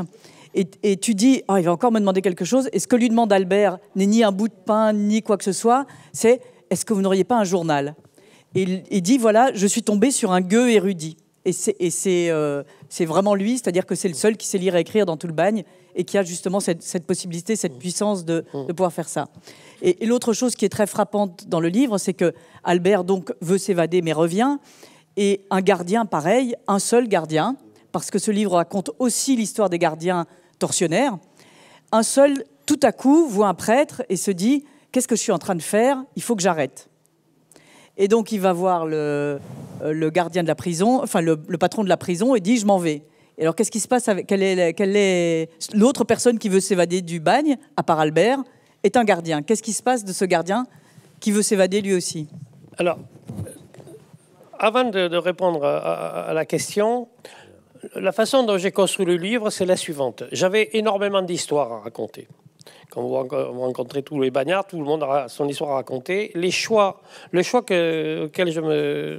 Et, tu dis, oh, il va encore me demander quelque chose. Et ce que lui demande Albert n'est ni un bout de pain, ni quoi que ce soit. C'est, est-ce que vous n'auriez pas un journal et il, il dit, voilà, je suis tombé sur un gueux érudit. Et euh, c'est vraiment lui, c'est-à-dire que c'est le seul qui sait lire et écrire dans tout le bagne et qui a justement cette, possibilité, cette mm. puissance mm. de, pouvoir faire ça. Et, l'autre chose qui est très frappante dans le livre, c'est que Albert donc veut s'évader mais revient. Et un gardien pareil, un seul gardien, parce que ce livre raconte aussi l'histoire des gardiens tortionnaires. Un seul, tout à coup, voit un prêtre et se dit Qu'est-ce que je suis en train de faire Il faut que j'arrête. Et donc, il va voir le, euh, gardien de la prison, enfin, le, patron de la prison, et dit Je m'en vais. alors, qu'est-ce qui se passe avec. est l'autre personne qui veut s'évader du bagne, à part Albert, est un gardien. Qu'est-ce qui se passe de ce gardien qui veut s'évader lui aussi Alors, avant de, répondre à, la question, la façon dont j'ai construit le livre, c'est la suivante. J'avais énormément d'histoires à raconter quand vous rencontrez tous les bagnards, tout le monde a son histoire à raconter. Les choix, le choix que, auquel euh,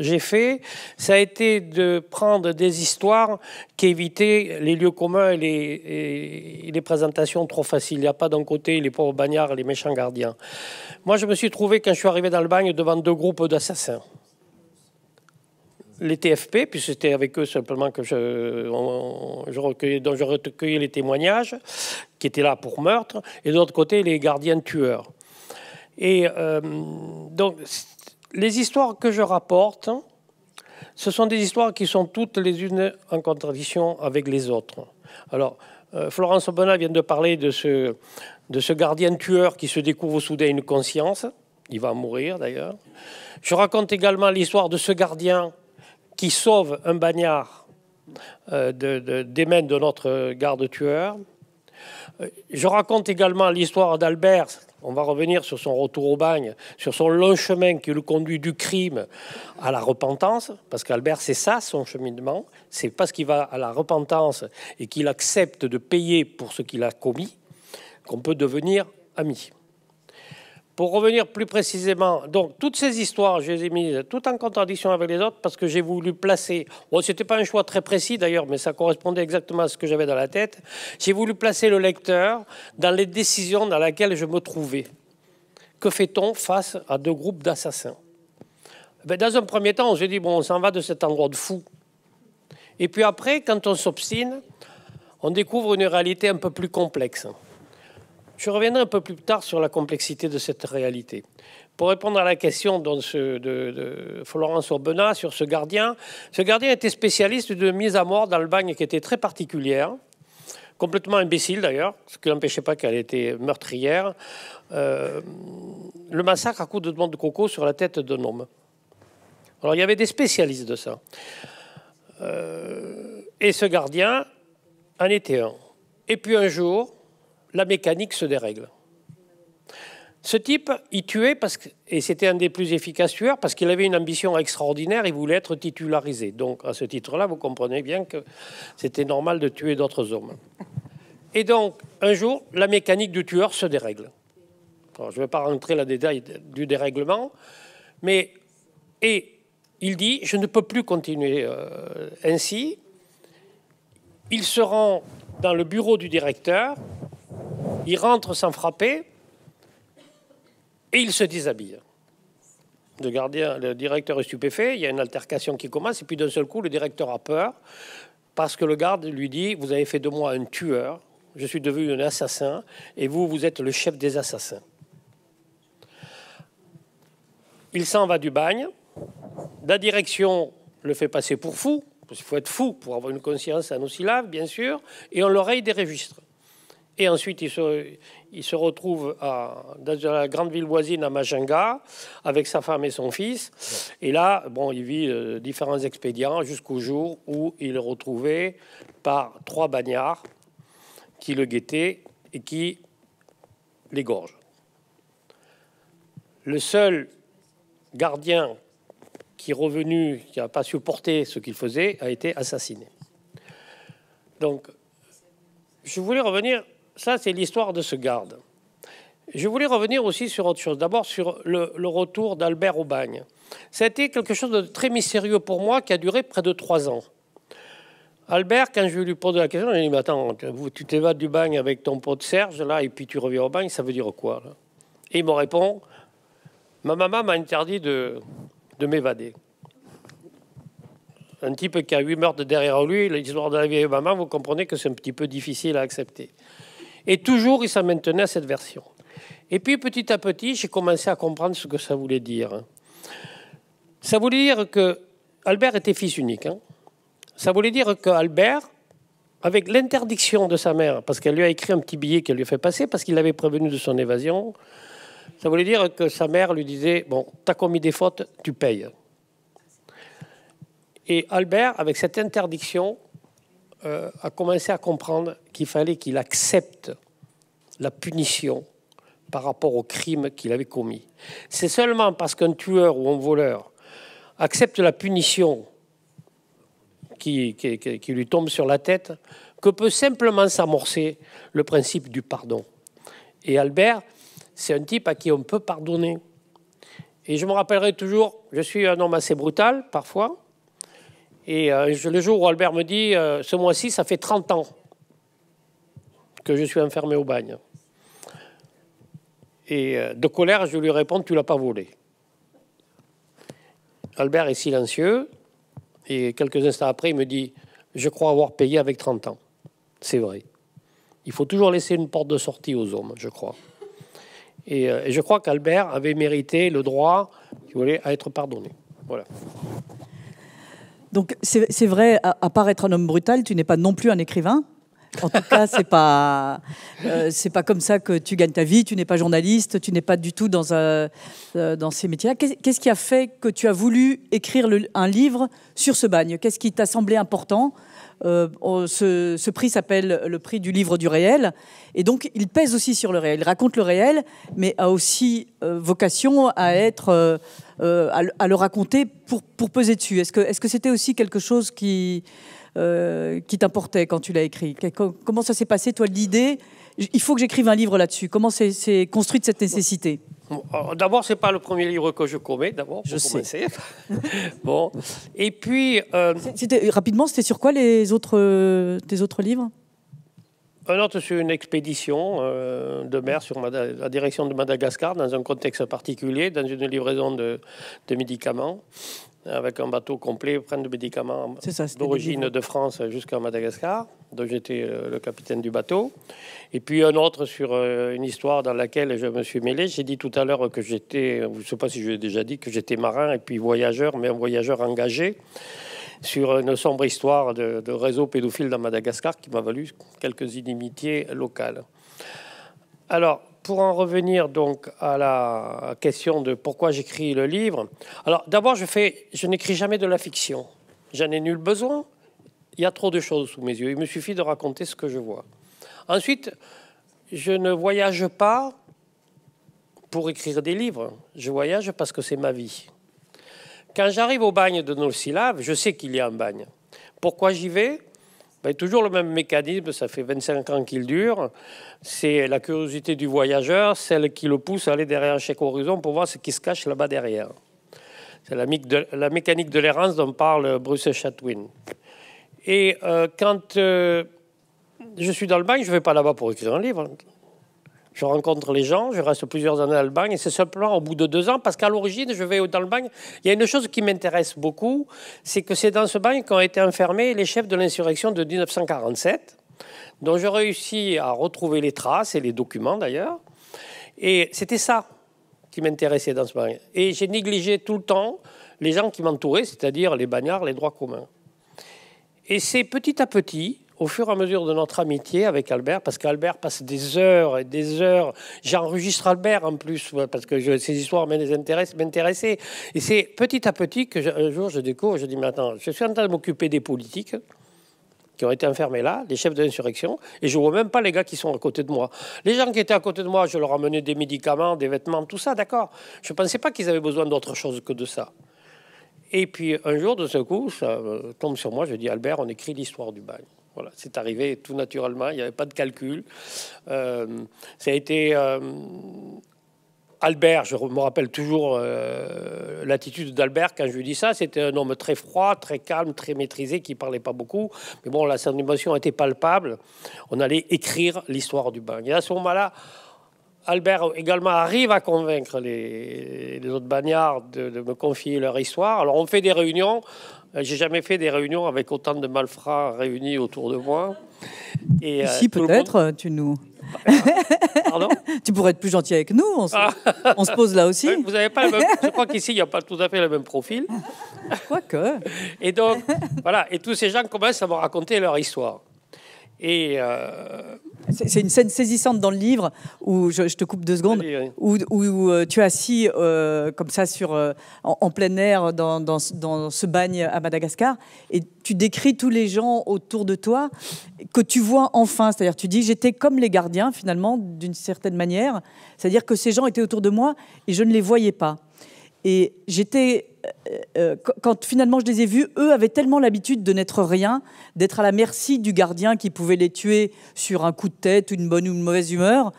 j'ai fait, ça a été de prendre des histoires qui évitaient les lieux communs et les, présentations trop faciles. Il n'y a pas d'un côté les pauvres bagnards et les méchants gardiens. Moi, je me suis trouvé, quand je suis arrivé dans le bagne, devant deux groupes d'assassins les TFP, puis c'était avec eux simplement que je, recueillais, donc je les témoignages, qui étaient là pour meurtre, et de l'autre côté, les gardiens tueurs. Et euh, donc, les histoires que je rapporte, ce sont des histoires qui sont toutes les unes en contradiction avec les autres. Alors, euh, Florence Obana vient de parler de ce, de ce gardien tueur qui se découvre soudain une conscience. Il va mourir d'ailleurs. Je raconte également l'histoire de ce gardien qui sauve un bagnard euh, de, des mains de notre garde-tueur. Euh, je raconte également l'histoire d'Albert. On va revenir sur son retour au bagne, sur son long chemin qui le conduit du crime à la repentance, parce qu'Albert, c'est ça son cheminement. C'est parce qu'il va à la repentance et qu'il accepte de payer pour ce qu'il a commis qu'on peut devenir ami. Pour revenir plus précisément, donc toutes ces histoires, je les ai mises toutes en contradiction avec les autres parce que j'ai voulu placer, bon, c'était pas un choix très précis d'ailleurs, mais ça correspondait exactement à ce que j'avais dans la tête, j'ai voulu placer le lecteur dans les décisions dans lesquelles je me trouvais. Que fait-on face à deux groupes d'assassins ben, Dans un premier temps, on dit, bon, on s'en va de cet endroit de fou. Et puis après, quand on s'obstine, on découvre une réalité un peu plus complexe. Je reviendrai un peu plus tard sur la complexité de cette réalité. Pour répondre à la question de, Florence Aubenas sur ce gardien, ce gardien était spécialiste de mise à mort d'Allemagne qui était très particulière complètement imbécile d'ailleurs, ce qui n'empêchait pas qu'elle était meurtrière, euh, le massacre à coups de demande de coco sur la tête d'un homme. Alors il y avait des spécialistes de ça. Euh, et ce gardien en était un. Et puis un jour, la mécanique se dérègle. Ce type, il tuait, parce que, et c'était un des plus efficaces tueurs, parce qu'il avait une ambition extraordinaire, il voulait être titularisé. Donc, à ce titre-là, vous comprenez bien que c'était normal de tuer d'autres hommes. Et donc, un jour, la mécanique du tueur se dérègle. je ne vais pas rentrer dans le détail du dérèglement, mais et il dit, je ne peux plus continuer euh, ainsi. Il se rend dans le bureau du directeur, il rentre sans frapper et il se déshabille. Le, gardien, le directeur est stupéfait, il y a une altercation qui commence, et puis d'un seul coup, le directeur a peur parce que le garde lui dit Vous avez fait de moi un tueur, je suis devenu un assassin, et vous, vous êtes le chef des assassins. Il s'en va du bagne, la direction le fait passer pour fou, parce qu'il faut être fou pour avoir une conscience à nos bien sûr, et on l'oreille des registres. Et ensuite, il se, il se retrouve à, dans la grande ville voisine, à Majenga, avec sa femme et son fils. Et là, bon, il vit euh, différents expédients jusqu'au jour où il est retrouvé par trois bagnards qui le guettaient et qui l'égorgent. Le seul gardien qui est revenu, qui n'a pas supporté ce qu'il faisait, a été assassiné. Donc, je voulais revenir ça, c'est l'histoire de ce garde. Je voulais revenir aussi sur autre chose. D'abord, sur le, retour d'Albert au bagne. C'était quelque chose de très mystérieux pour moi qui a duré près de trois ans. Albert, quand je lui pose la question, il m'attend dit attends, tu t'évades du bagne avec ton pot de Serge, là, et puis tu reviens au bagne, ça veut dire quoi là? Et il me répond Ma maman m'a interdit de, de m'évader. Un type qui a huit meurtres derrière lui, l'histoire de la vieille maman, vous comprenez que c'est un petit peu difficile à accepter. Et toujours, il s'en maintenait à cette version. Et puis, petit à petit, j'ai commencé à comprendre ce que ça voulait dire. Ça voulait dire que Albert était fils unique. Hein. Ça voulait dire que Albert, avec l'interdiction de sa mère, parce qu'elle lui a écrit un petit billet qu'elle lui a fait passer, parce qu'il l'avait prévenu de son évasion, ça voulait dire que sa mère lui disait Bon, t'as commis des fautes, tu payes. Et Albert, avec cette interdiction, euh, a commencé à comprendre qu'il fallait qu'il accepte la punition par rapport au crime qu'il avait commis. C'est seulement parce qu'un tueur ou un voleur accepte la punition qui, lui tombe sur la tête que peut simplement s'amorcer le principe du pardon. Et Albert, c'est un type à qui on peut pardonner. Et je me rappellerai toujours, je suis un homme assez brutal parfois, et euh, le jour où Albert me dit, euh, ce mois-ci, ça fait 30 ans que je suis enfermé au bagne. Et euh, de colère, je lui réponds, tu l'as pas volé. Albert est silencieux, et quelques instants après, il me dit, je crois avoir payé avec 30 ans. C'est vrai. Il faut toujours laisser une porte de sortie aux hommes, je crois. Et, je crois qu'Albert avait mérité le droit, voulait à être pardonné. Voilà. Donc c'est vrai, à, part être un homme brutal, tu n'es pas non plus un écrivain. En tout cas, c'est pas euh, c'est pas comme ça que tu gagnes ta vie. Tu n'es pas journaliste, tu n'es pas du tout dans euh, euh, ces métiers-là. Qu'est-ce qui a fait que tu as voulu écrire un livre sur ce bagne Qu'est-ce qui t'a semblé important euh, ce, prix s'appelle le prix du livre du réel. Et donc, il pèse aussi sur le réel. Il raconte le réel, mais a aussi euh, vocation à être, euh, à, le raconter pour, peser dessus. Est-ce que, est c'était aussi quelque chose qui, qui t'importait quand tu l'as écrit Comment ça s'est passé, toi, l'idée Il faut que j'écrive un livre là-dessus. Comment s'est construite cette nécessité euh, d'abord, c'est pas le premier livre que je commets, d'abord, je commencer. bon. Et puis. Euh, rapidement, c'était sur quoi les autres, euh, tes autres livres un autre sur une expédition de mer sur la direction de Madagascar dans un contexte particulier, dans une livraison de médicaments avec un bateau complet, prendre des médicaments d'origine de France jusqu'à Madagascar, dont j'étais euh, le capitaine du bateau. Et puis un autre sur euh, une histoire dans laquelle je me suis mêlé. J'ai dit tout à l'heure que j'étais, je ne sais pas si je l'ai déjà dit, que j'étais marin et puis voyageur, mais un voyageur engagé sur une sombre histoire de, de réseau pédophile dans Madagascar qui m'a valu quelques inimitiés locales. Alors, pour en revenir donc à la question de pourquoi j'écris le livre, alors d'abord, je, fais, je n'écris jamais de la fiction. J'en ai nul besoin. Il y a trop de choses sous mes yeux. Il me suffit de raconter ce que je vois. Ensuite, je ne voyage pas pour écrire des livres. Je voyage parce que c'est ma vie. Quand j'arrive au bagne de nos syllabes, je sais qu'il y a un bagne. Pourquoi j'y vais ben, toujours le même mécanisme, ça fait 25 ans qu'il dure. C'est la curiosité du voyageur, celle qui le pousse à aller derrière chaque horizon pour voir ce qui se cache là-bas derrière. C'est la, mécanique de l'errance dont parle Bruce Chatwin. Et euh, quand euh, je suis dans le bain, je ne vais pas là-bas pour écrire un livre. Je rencontre les gens, je reste plusieurs années à albanie et c'est simplement au bout de deux ans, parce qu'à l'origine, je vais dans le Il y a une chose qui m'intéresse beaucoup, c'est que c'est dans ce bagne qu'ont été enfermés les chefs de l'insurrection de 1947, dont je réussis à retrouver les traces et les documents d'ailleurs. Et c'était ça qui m'intéressait dans ce bagne. Et j'ai négligé tout le temps les gens qui m'entouraient, c'est-à-dire les bagnards, les droits communs. Et c'est petit à petit, au fur et à mesure de notre amitié avec Albert, parce qu'Albert passe des heures et des heures. J'enregistre Albert en plus, parce que ces histoires m'intéressaient. Et c'est petit à petit que un jour je découvre, je dis Maintenant, je suis en train de m'occuper des politiques qui ont été enfermés là, les chefs de l'insurrection, et je vois même pas les gars qui sont à côté de moi. Les gens qui étaient à côté de moi, je leur amenais des médicaments, des vêtements, tout ça, d'accord. Je ne pensais pas qu'ils avaient besoin d'autre chose que de ça. Et puis un jour, de ce coup, ça euh, tombe sur moi, je dis Albert, on écrit l'histoire du bagne c'est arrivé tout naturellement, il n'y avait pas de calcul. Euh, ça a été euh, Albert, je me rappelle toujours euh, l'attitude d'Albert quand je lui dis ça. C'était un homme très froid, très calme, très maîtrisé, qui parlait pas beaucoup. Mais bon, la émotion était palpable. On allait écrire l'histoire du bagne. à ce moment-là, Albert également arrive à convaincre les, autres bagnards de, me confier leur histoire. Alors on fait des réunions euh, j'ai jamais fait des réunions avec autant de malfrats réunis autour de moi. Et, si, euh, peut-être, tu nous. Bah, pardon tu pourrais être plus gentil avec nous. On se, ah. pose là aussi. Euh, vous avez pas Je crois qu'ici, il n'y a pas tout à fait le même profil. Quoique. Et donc, voilà. Et tous ces gens commencent à me raconter leur histoire. Et euh, C'est une scène saisissante dans le livre où je, te coupe deux secondes, où, euh, tu es assis euh, comme ça sur, en, plein air dans, dans, ce bagne à Madagascar et tu décris tous les gens autour de toi que tu vois enfin. C'est-à-dire, tu dis j'étais comme les gardiens finalement d'une certaine manière. C'est-à-dire que ces gens étaient autour de moi et je ne les voyais pas. Et j'étais euh, euh, quand finalement je les ai vus, eux avaient tellement l'habitude de n'être rien, d'être à la merci du gardien qui pouvait les tuer sur un coup de tête, une bonne ou une mauvaise humeur,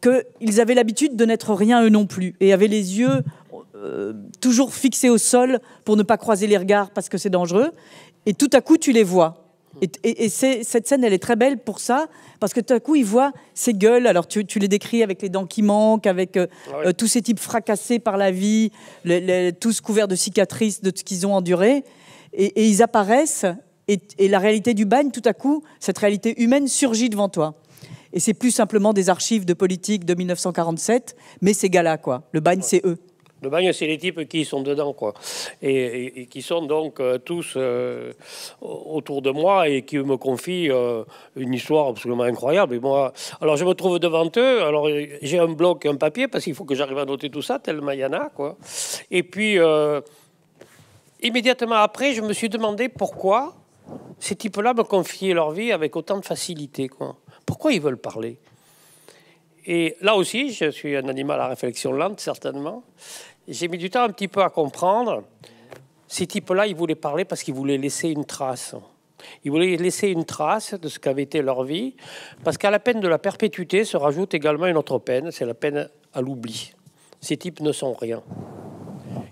qu'ils avaient l'habitude de n'être rien eux non plus, et avaient les yeux euh, toujours fixés au sol pour ne pas croiser les regards parce que c'est dangereux. Et tout à coup, tu les vois. Et, cette scène, elle est très belle pour ça, parce que tout à coup, ils voient ces gueules. Alors, tu, les décris avec les dents qui manquent, avec euh, ah euh, tous ces types fracassés par la vie, tous couverts de cicatrices, de ce qu'ils ont enduré. Et, ils apparaissent, et, la réalité du bagne, tout à coup, cette réalité humaine surgit devant toi. Et c'est plus simplement des archives de politique de 1947, mais ces gars-là, quoi. Le bagne, c'est eux. Le bagne, c'est les types qui sont dedans, quoi. Et, qui sont donc euh, tous, autour de moi et qui me confient euh, une histoire absolument incroyable. Et moi, alors je me trouve devant eux. Alors j'ai un bloc, un papier parce qu'il faut que j'arrive à noter tout ça, tel Mayana, quoi. Et puis euh, immédiatement après, je me suis demandé pourquoi ces types-là me confiaient leur vie avec autant de facilité, quoi. Pourquoi ils veulent parler Et là aussi, je suis un animal à réflexion lente, certainement. J'ai mis du temps un petit peu à comprendre. Ces types-là, ils voulaient parler parce qu'ils voulaient laisser une trace. Ils voulaient laisser une trace de ce qu'avait été leur vie, parce qu'à la peine de la perpétuité se rajoute également une autre peine, c'est la peine à l'oubli. Ces types ne sont rien.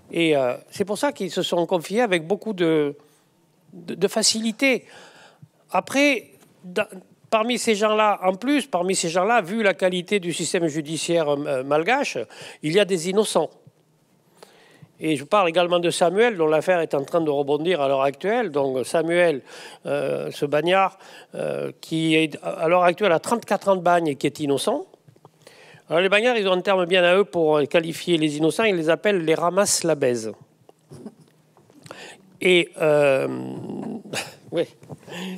Et euh, c'est pour ça qu'ils se sont confiés avec beaucoup de, de, facilité. Après, parmi ces gens-là, en plus, parmi ces gens-là, vu la qualité du système judiciaire euh, malgache, il y a des innocents. Et je parle également de Samuel, dont l'affaire est en train de rebondir à l'heure actuelle. Donc Samuel, euh, ce bagnard, euh, qui est à l'heure actuelle à 34 ans de bagne et qui est innocent. Alors les bagnards, ils ont un terme bien à eux pour qualifier les innocents. Ils les appellent les ramasses la baise. Et euh, oui,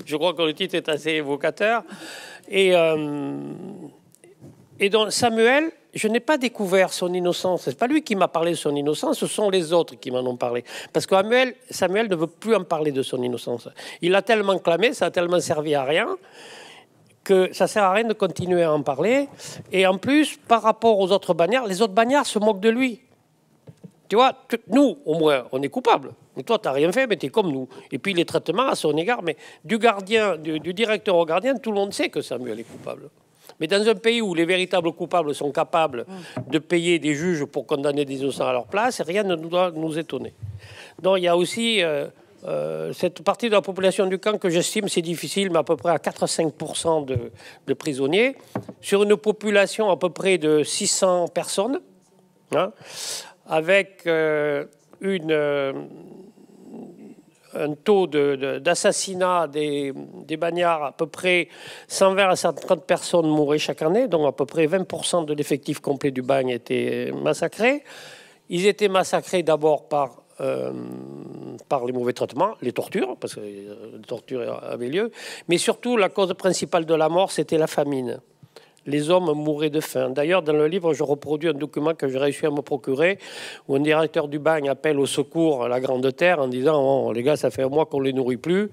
je crois que le titre est assez évocateur. Et, et donc Samuel, je n'ai pas découvert son innocence. C'est pas lui qui m'a parlé de son innocence, ce sont les autres qui m'en ont parlé. Parce que Samuel, ne veut plus en parler de son innocence. Il a tellement clamé, ça a tellement servi à rien que ça sert à rien de continuer à en parler. Et en plus, par rapport aux autres bagnards, les autres bagnards se moquent de lui. Tu vois, nous, au moins, on est coupables. Mais toi, tu n'as rien fait, mais tu es comme nous. Et puis les traitements à son égard, mais du gardien, du directeur au gardien, tout le monde sait que Samuel est coupable. Mais dans un pays où les véritables coupables sont capables de payer des juges pour condamner des innocents à leur place, rien ne doit nous étonner. Donc il y a aussi euh, euh, cette partie de la population du camp que j'estime c'est difficile, mais à peu près à 4-5% de, prisonniers, sur une population à peu près de 600 personnes, hein, avec euh, une un taux d'assassinat des, bagnards, à peu près 120 à 130 personnes mouraient chaque année, donc à peu près 20% de l'effectif complet du bagne était euh, massacré. Ils étaient massacrés d'abord par, euh, par les mauvais traitements, les tortures, parce que euh, les tortures avaient lieu, mais surtout la cause principale de la mort, c'était la famine les hommes mouraient de faim. D'ailleurs, dans le livre, je reproduis un document que j'ai réussi à me procurer, où un directeur du bagne appelle au secours la Grande Terre en disant oh, Les gars, ça fait un mois qu'on ne les nourrit plus,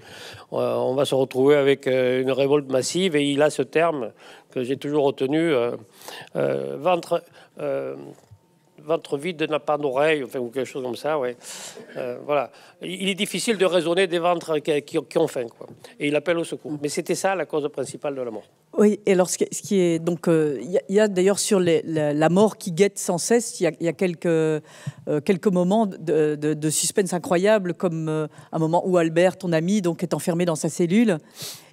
euh, on va se retrouver avec euh, une révolte massive. » Et il a ce terme que j'ai toujours retenu, euh, ventre ventre vide n'a pas d'oreille, enfin, ou quelque chose comme ça, ouais. Euh, voilà. Il est difficile de raisonner des ventres qui, ont faim, quoi. Et il appelle au secours. Mais c'était ça la cause principale de la mort. Oui, et alors ce qui est. Donc, euh, il y, a, d'ailleurs sur la, mort qui guette sans cesse, il y, a, quelques, euh, quelques moments de, de, suspense incroyable, comme un moment où Albert, ton ami, donc, est enfermé dans sa cellule.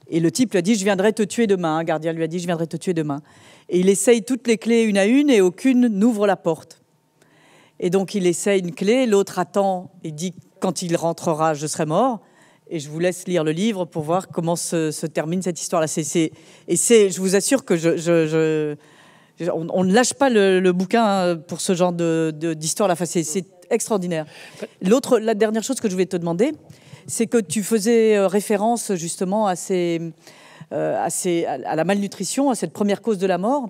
Et le type lui a dit, je viendrai te tuer demain. Un hein, gardien lui a dit, je viendrai te tuer demain. Et il essaye toutes les clés une à une et aucune n'ouvre la porte. Et donc il essaie une clé, l'autre attend et dit quand il rentrera, je serai mort. Et je vous laisse lire le livre pour voir comment se, termine cette histoire-là. et c'est, je vous assure que je, on, ne lâche pas le, bouquin hein, pour ce genre de, d'histoire-là. c'est, extraordinaire. L'autre, la dernière chose que je voulais te demander, c'est que tu faisais euh, référence justement à ces, euh, à, la malnutrition, à cette première cause de la mort.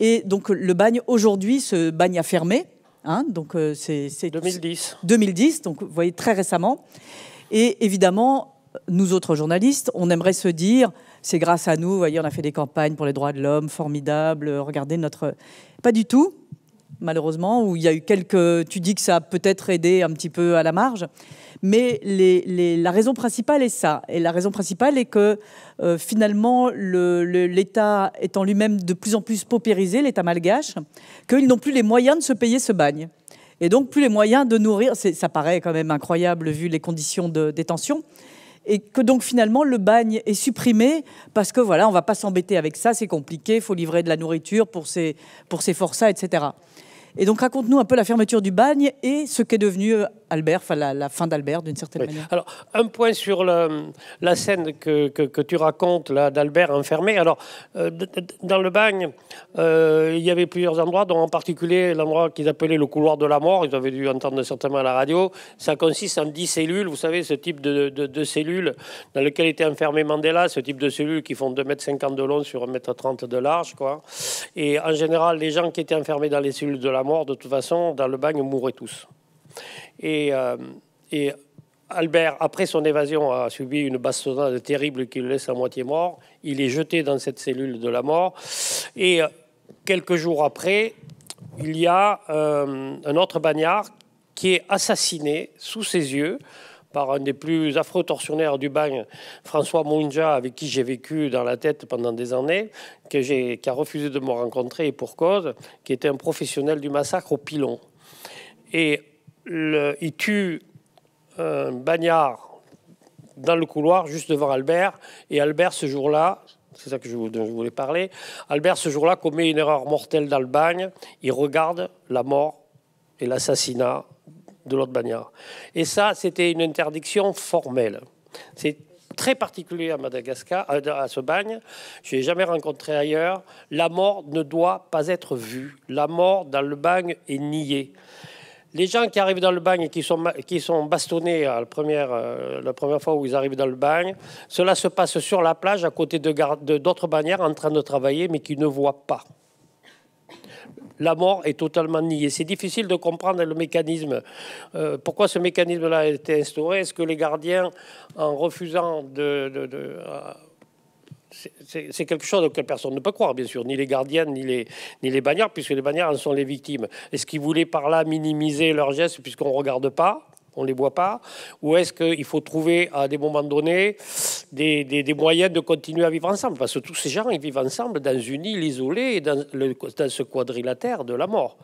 Et donc le bagne aujourd'hui, ce bagne à fermer, Hein, donc euh, c'est 2010. 2010, donc vous voyez très récemment. Et évidemment, nous autres journalistes, on aimerait se dire, c'est grâce à nous, vous voyez, on a fait des campagnes pour les droits de l'homme, formidables. regardez notre... Pas du tout malheureusement, où il y a eu quelques. Tu dis que ça a peut-être aidé un petit peu à la marge, mais la raison principale est ça. Et la raison principale est que euh, finalement, l'État étant lui-même de plus en plus paupérisé, l'État malgache, qu'ils n'ont plus les moyens de se payer ce bagne. Et donc, plus les moyens de nourrir. Ça paraît quand même incroyable vu les conditions de détention et que donc finalement le bagne est supprimé parce que voilà, on va pas s'embêter avec ça, c'est compliqué, il faut livrer de la nourriture pour ces, pour ces forçats, etc. Et donc raconte-nous un peu la fermeture du bagne et ce qu'est devenu euh, Albert, enfin la, fin d'Albert d'une certaine manière. Alors, un point sur la, scène que, tu racontes là d'Albert enfermé. Alors, euh, dans le bagne, euh, il y avait plusieurs endroits, dont en particulier l'endroit qu'ils appelaient le couloir de la mort. Ils avaient dû entendre certainement à la radio. Ça consiste en dix cellules, vous savez, ce type de, cellules dans lequel était enfermé Mandela, ce type de cellules qui font 2,50 m de long sur 1,30 m de large. Quoi. Et en général, les gens qui étaient enfermés dans les cellules de la mort, de toute façon, dans le bagne, mouraient tous. Euh, et, Albert, après son évasion, a subi une bastonnade terrible qui le laisse à moitié mort. Il est jeté dans cette cellule de la mort. Et euh, quelques jours après, il y a euh, un autre bagnard qui est assassiné sous ses yeux par un des plus affreux tortionnaires du bagne, François Mounja, avec qui j'ai vécu dans la tête pendant des années, que qui a refusé de me rencontrer et pour cause, qui était un professionnel du massacre au pilon. Et il tue un bagnard dans le couloir, juste devant Albert. Et Albert, ce jour-là, c'est ça que je voulais parler, Albert, ce jour-là, commet une erreur mortelle dans le bagne. Il regarde la mort et l'assassinat de l'autre bagnard. Et ça, c'était une interdiction formelle. C'est très particulier à Madagascar, euh, à ce bagne. Je n'ai jamais rencontré ailleurs. La mort ne doit pas être vue. La mort dans le bagne est niée. Les gens qui arrivent dans le bagne et qui sont, qui sont bastonnés à euh, la, première, euh, la première fois où ils arrivent dans le bagne, cela se passe sur la plage à côté d'autres de, d'autres bannières en train de travailler mais qui ne voient pas. La mort est totalement niée. C'est difficile de comprendre le mécanisme. Euh, pourquoi ce mécanisme-là a été instauré Est-ce que les gardiens, en refusant de c'est quelque chose auquel personne ne peut croire, bien sûr, ni les gardiennes, ni les, ni les bagnards, puisque les bagnards en sont les victimes. Est-ce qu'ils voulaient par là minimiser leurs gestes, puisqu'on ne regarde pas on ne les voit pas Ou est-ce qu'il faut trouver à des moments donnés des, moyens de continuer à vivre ensemble Parce que tous ces gens, ils vivent ensemble dans une île isolée, dans, le, ce quadrilatère de la mort.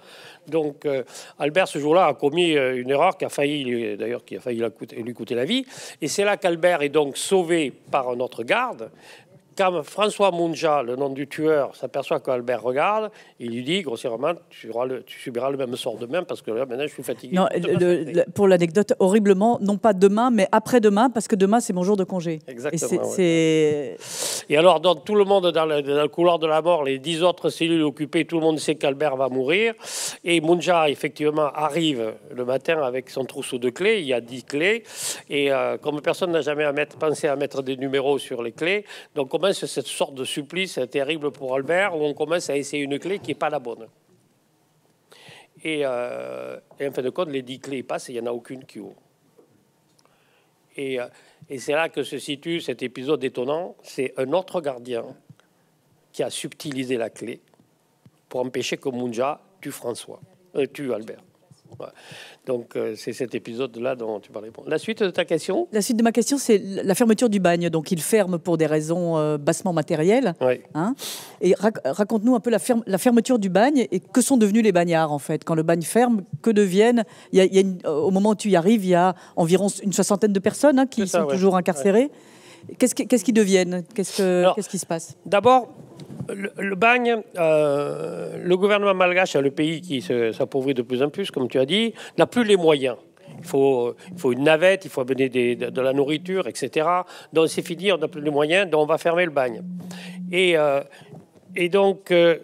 Donc euh, Albert, ce jour-là, a commis euh, une erreur qui a failli, d'ailleurs, qui a failli lui coûter la vie. Et c'est là qu'Albert est donc sauvé par un autre garde, quand François Munja, le nom du tueur, s'aperçoit qu'Albert regarde, il lui dit grossièrement tu, tu, subiras le même sort demain parce que là, maintenant, je suis fatigué. pour l'anecdote, horriblement, non pas demain, mais après-demain, parce que demain, c'est mon jour de congé. Exactement. Et, alors, dans tout le monde dans le, couloir de la mort, les dix autres cellules occupées, tout le monde sait qu'Albert va mourir. Et Munja, effectivement, arrive le matin avec son trousseau de clés. Il y a dix clés. Et euh, comme personne n'a jamais à mettre, pensé à mettre des numéros sur les clés, donc comment cette sorte de supplice terrible pour Albert où on commence à essayer une clé qui n'est pas la bonne. Euh, et, en fin de compte, les dix clés passent et il n'y en a aucune qui ouvre. Euh, et, c'est là que se situe cet épisode étonnant. C'est un autre gardien qui a subtilisé la clé pour empêcher que Munja tue François, euh, tue Albert. Donc euh, c'est cet épisode-là dont tu parlais. La suite de ta question La suite de ma question, c'est la fermeture du bagne. Donc il ferme pour des raisons euh, bassement matérielles. Hein. et raconte-nous un peu la, la, fermeture du bagne et que sont devenus les bagnards en fait Quand le bagne ferme, que deviennent Au moment où tu y arrives, il y a environ une soixantaine de personnes hein, qui sont toujours incarcérées. Qu'est-ce qu'ils deviennent Qu'est-ce qui se passe D'abord, le, bagne, euh, le gouvernement malgache, hein, le pays qui s'appauvrit de plus en plus, comme tu as dit, n'a plus les moyens. Il faut, il faut une navette, il faut amener de, la nourriture, etc. Donc c'est fini, on n'a plus les moyens, donc on va fermer le bagne. Et, euh, et donc, euh,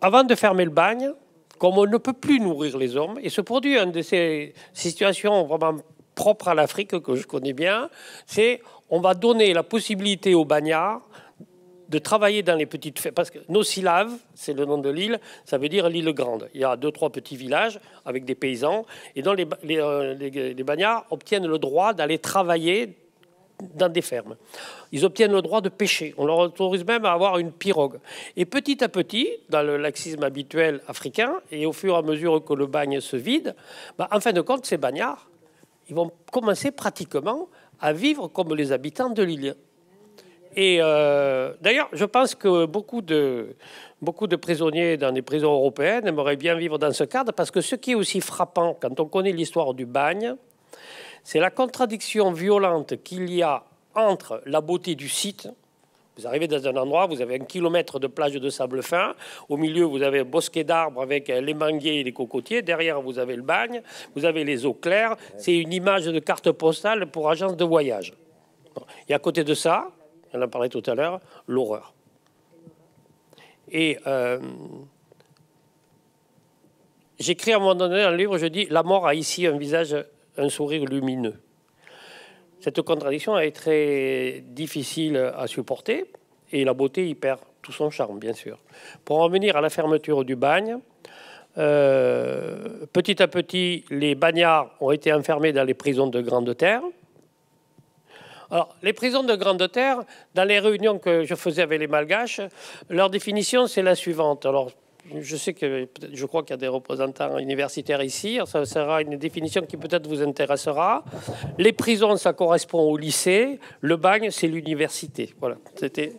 avant de fermer le bagne, comme on ne peut plus nourrir les hommes, et se produit une de ces situations vraiment propre à l'Afrique que je connais bien, c'est on va donner la possibilité aux bagnards de travailler dans les petites fermes. parce que c'est le nom de l'île, ça veut dire l'île grande. Il y a deux, trois petits villages avec des paysans, et donc euh, les, bagnards obtiennent le droit d'aller travailler dans des fermes. Ils obtiennent le droit de pêcher. On leur autorise même à avoir une pirogue. Et petit à petit, dans le laxisme habituel africain, et au fur et à mesure que le bagne se vide, bah, en fin de compte, ces bagnards ils vont commencer pratiquement à vivre comme les habitants de l'île. Et euh, d'ailleurs, je pense que beaucoup de, beaucoup de prisonniers dans les prisons européennes aimeraient bien vivre dans ce cadre, parce que ce qui est aussi frappant quand on connaît l'histoire du bagne, c'est la contradiction violente qu'il y a entre la beauté du site, vous arrivez dans un endroit, vous avez un kilomètre de plage de sable fin. Au milieu, vous avez un bosquet d'arbres avec les manguiers et les cocotiers. Derrière, vous avez le bagne. Vous avez les eaux claires. C'est une image de carte postale pour agence de voyage. Et à côté de ça, on en parlait tout à l'heure, l'horreur. Et euh, j'écris à un moment donné dans le livre, je dis La mort a ici un visage, un sourire lumineux. Cette contradiction est très difficile à supporter et la beauté y perd tout son charme, bien sûr. Pour en revenir à la fermeture du bagne, euh, petit à petit, les bagnards ont été enfermés dans les prisons de Grande Terre. Alors, les prisons de Grande Terre, dans les réunions que je faisais avec les Malgaches, leur définition, c'est la suivante je sais que je crois qu'il y a des représentants universitaires ici. Ça sera une définition qui peut-être vous intéressera. Les prisons, ça correspond au lycée. Le bagne, c'est l'université. Voilà. C'était.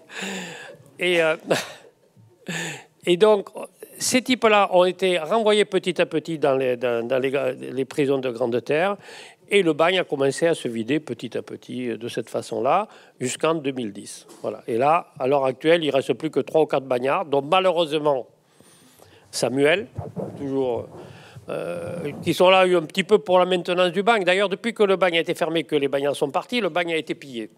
Et, euh, et donc, ces types-là ont été renvoyés petit à petit dans les, dans, les, prisons de Grande Terre. Et le bagne a commencé à se vider petit à petit euh, de cette façon-là jusqu'en 2010. Voilà. Et là, à l'heure actuelle, il reste plus que trois ou quatre bagnards, dont malheureusement Samuel, toujours, euh, qui sont là un petit peu pour la maintenance du bagne. D'ailleurs, depuis que le bagne a été fermé, que les bagnards sont partis, le bagne a été pillé.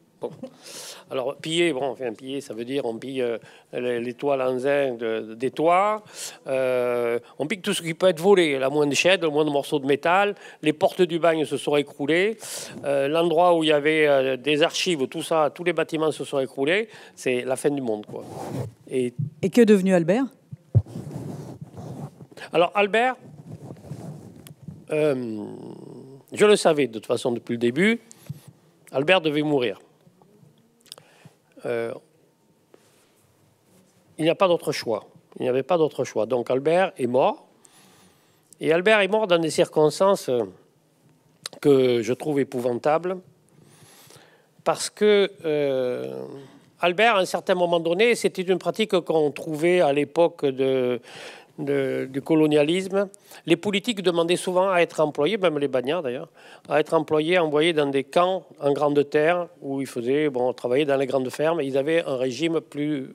Alors, pillé, bon, ça veut dire on pille euh, les, toits zinc des toits, euh, on pique tout ce qui peut être volé, la moindre chaîne, le moindre morceau de métal, les portes du bagne se sont écroulées, l'endroit où il y avait des archives, tout ça, tous les bâtiments se sont écroulés, c'est la fin du monde, quoi. Et, Et que devenu Albert alors Albert, euh, je le savais de toute façon depuis le début, Albert devait mourir. Euh, il n'y a pas d'autre choix. Il n'y avait pas d'autre choix. Donc Albert est mort. Et Albert est mort dans des circonstances euh, que je trouve épouvantables. Parce que Albert, à un certain moment donné, c'était une pratique qu'on trouvait à l'époque de, du colonialisme. Les politiques demandaient souvent à être employés, même les bagnards d'ailleurs, à être employés, envoyés dans des camps en grande terre où ils faisaient, bon, travailler dans les grandes fermes. Ils avaient un régime plus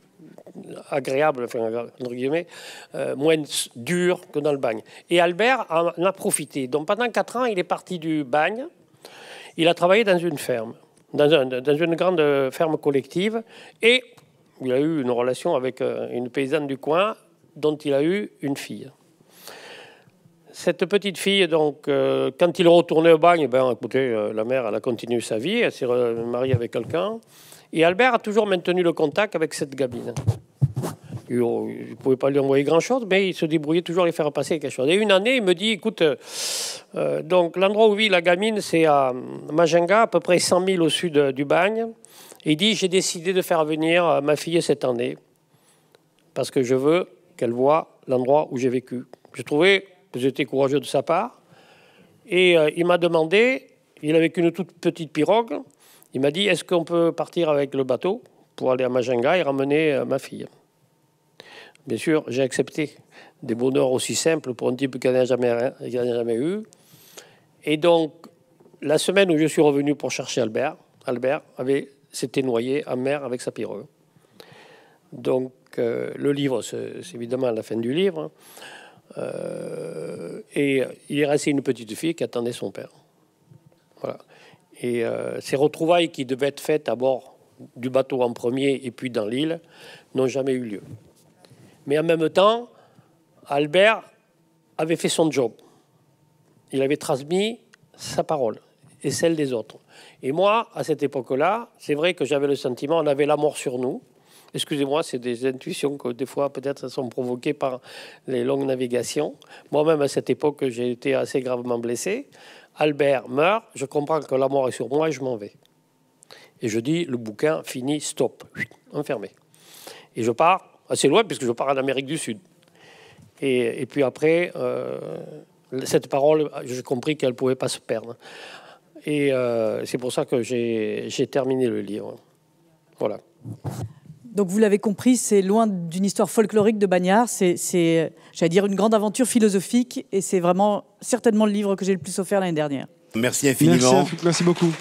agréable, enfin, entre guillemets, euh, moins dur que dans le bagne. Et Albert en a profité. Donc pendant quatre ans, il est parti du bagne. Il a travaillé dans une ferme, dans, dans une grande ferme collective, et il a eu une relation avec euh, une paysanne du coin dont il a eu une fille. Cette petite fille, donc, euh, quand il retournait au bagne, ben, écoutez, euh, la mère, elle a continué sa vie, elle s'est mariée avec quelqu'un. Et Albert a toujours maintenu le contact avec cette gamine. Il ne oh, pouvait pas lui envoyer grand-chose, mais il se débrouillait toujours à lui faire passer quelque chose. Et une année, il me dit, écoute, euh, donc l'endroit où vit la gamine, c'est à Majenga, à peu près 100 000 au sud du bagne. Et il dit, j'ai décidé de faire venir ma fille cette année, parce que je veux elle voit l'endroit où j'ai vécu. J'ai trouvé que j'étais courageux de sa part. Et euh, il m'a demandé, il avait qu'une toute petite pirogue, il m'a dit, est-ce qu'on peut partir avec le bateau pour aller à Majanga et ramener euh, ma fille Bien sûr, j'ai accepté des bonheurs aussi simples pour un type qu'elle n'a jamais, jamais eu. Et donc, la semaine où je suis revenu pour chercher Albert, Albert avait, s'était noyé en mer avec sa pirogue. Donc, le livre, c'est évidemment la fin du livre, hein. euh, et il est resté une petite fille qui attendait son père. Voilà. Et euh, ces retrouvailles qui devaient être faites à bord du bateau en premier et puis dans l'île n'ont jamais eu lieu. Mais en même temps, Albert avait fait son job. Il avait transmis sa parole et celle des autres. Et moi, à cette époque-là, c'est vrai que j'avais le sentiment, on avait la mort sur nous, Excusez-moi, c'est des intuitions que des fois peut-être sont provoquées par les longues navigations. Moi-même, à cette époque, j'ai été assez gravement blessé. Albert meurt, je comprends que la mort est sur moi et je m'en vais. Et je dis, le bouquin fini, stop, enfermé. Et je pars assez loin, puisque je pars en Amérique du Sud. Et, puis après, euh, cette parole, j'ai compris qu'elle ne pouvait pas se perdre. Et euh, c'est pour ça que j'ai terminé le livre. Voilà. Donc vous l'avez compris, c'est loin d'une histoire folklorique de Bagnard, c'est, j'allais dire, une grande aventure philosophique et c'est vraiment certainement le livre que j'ai le plus offert l'année dernière. Merci infiniment. Merci, merci beaucoup.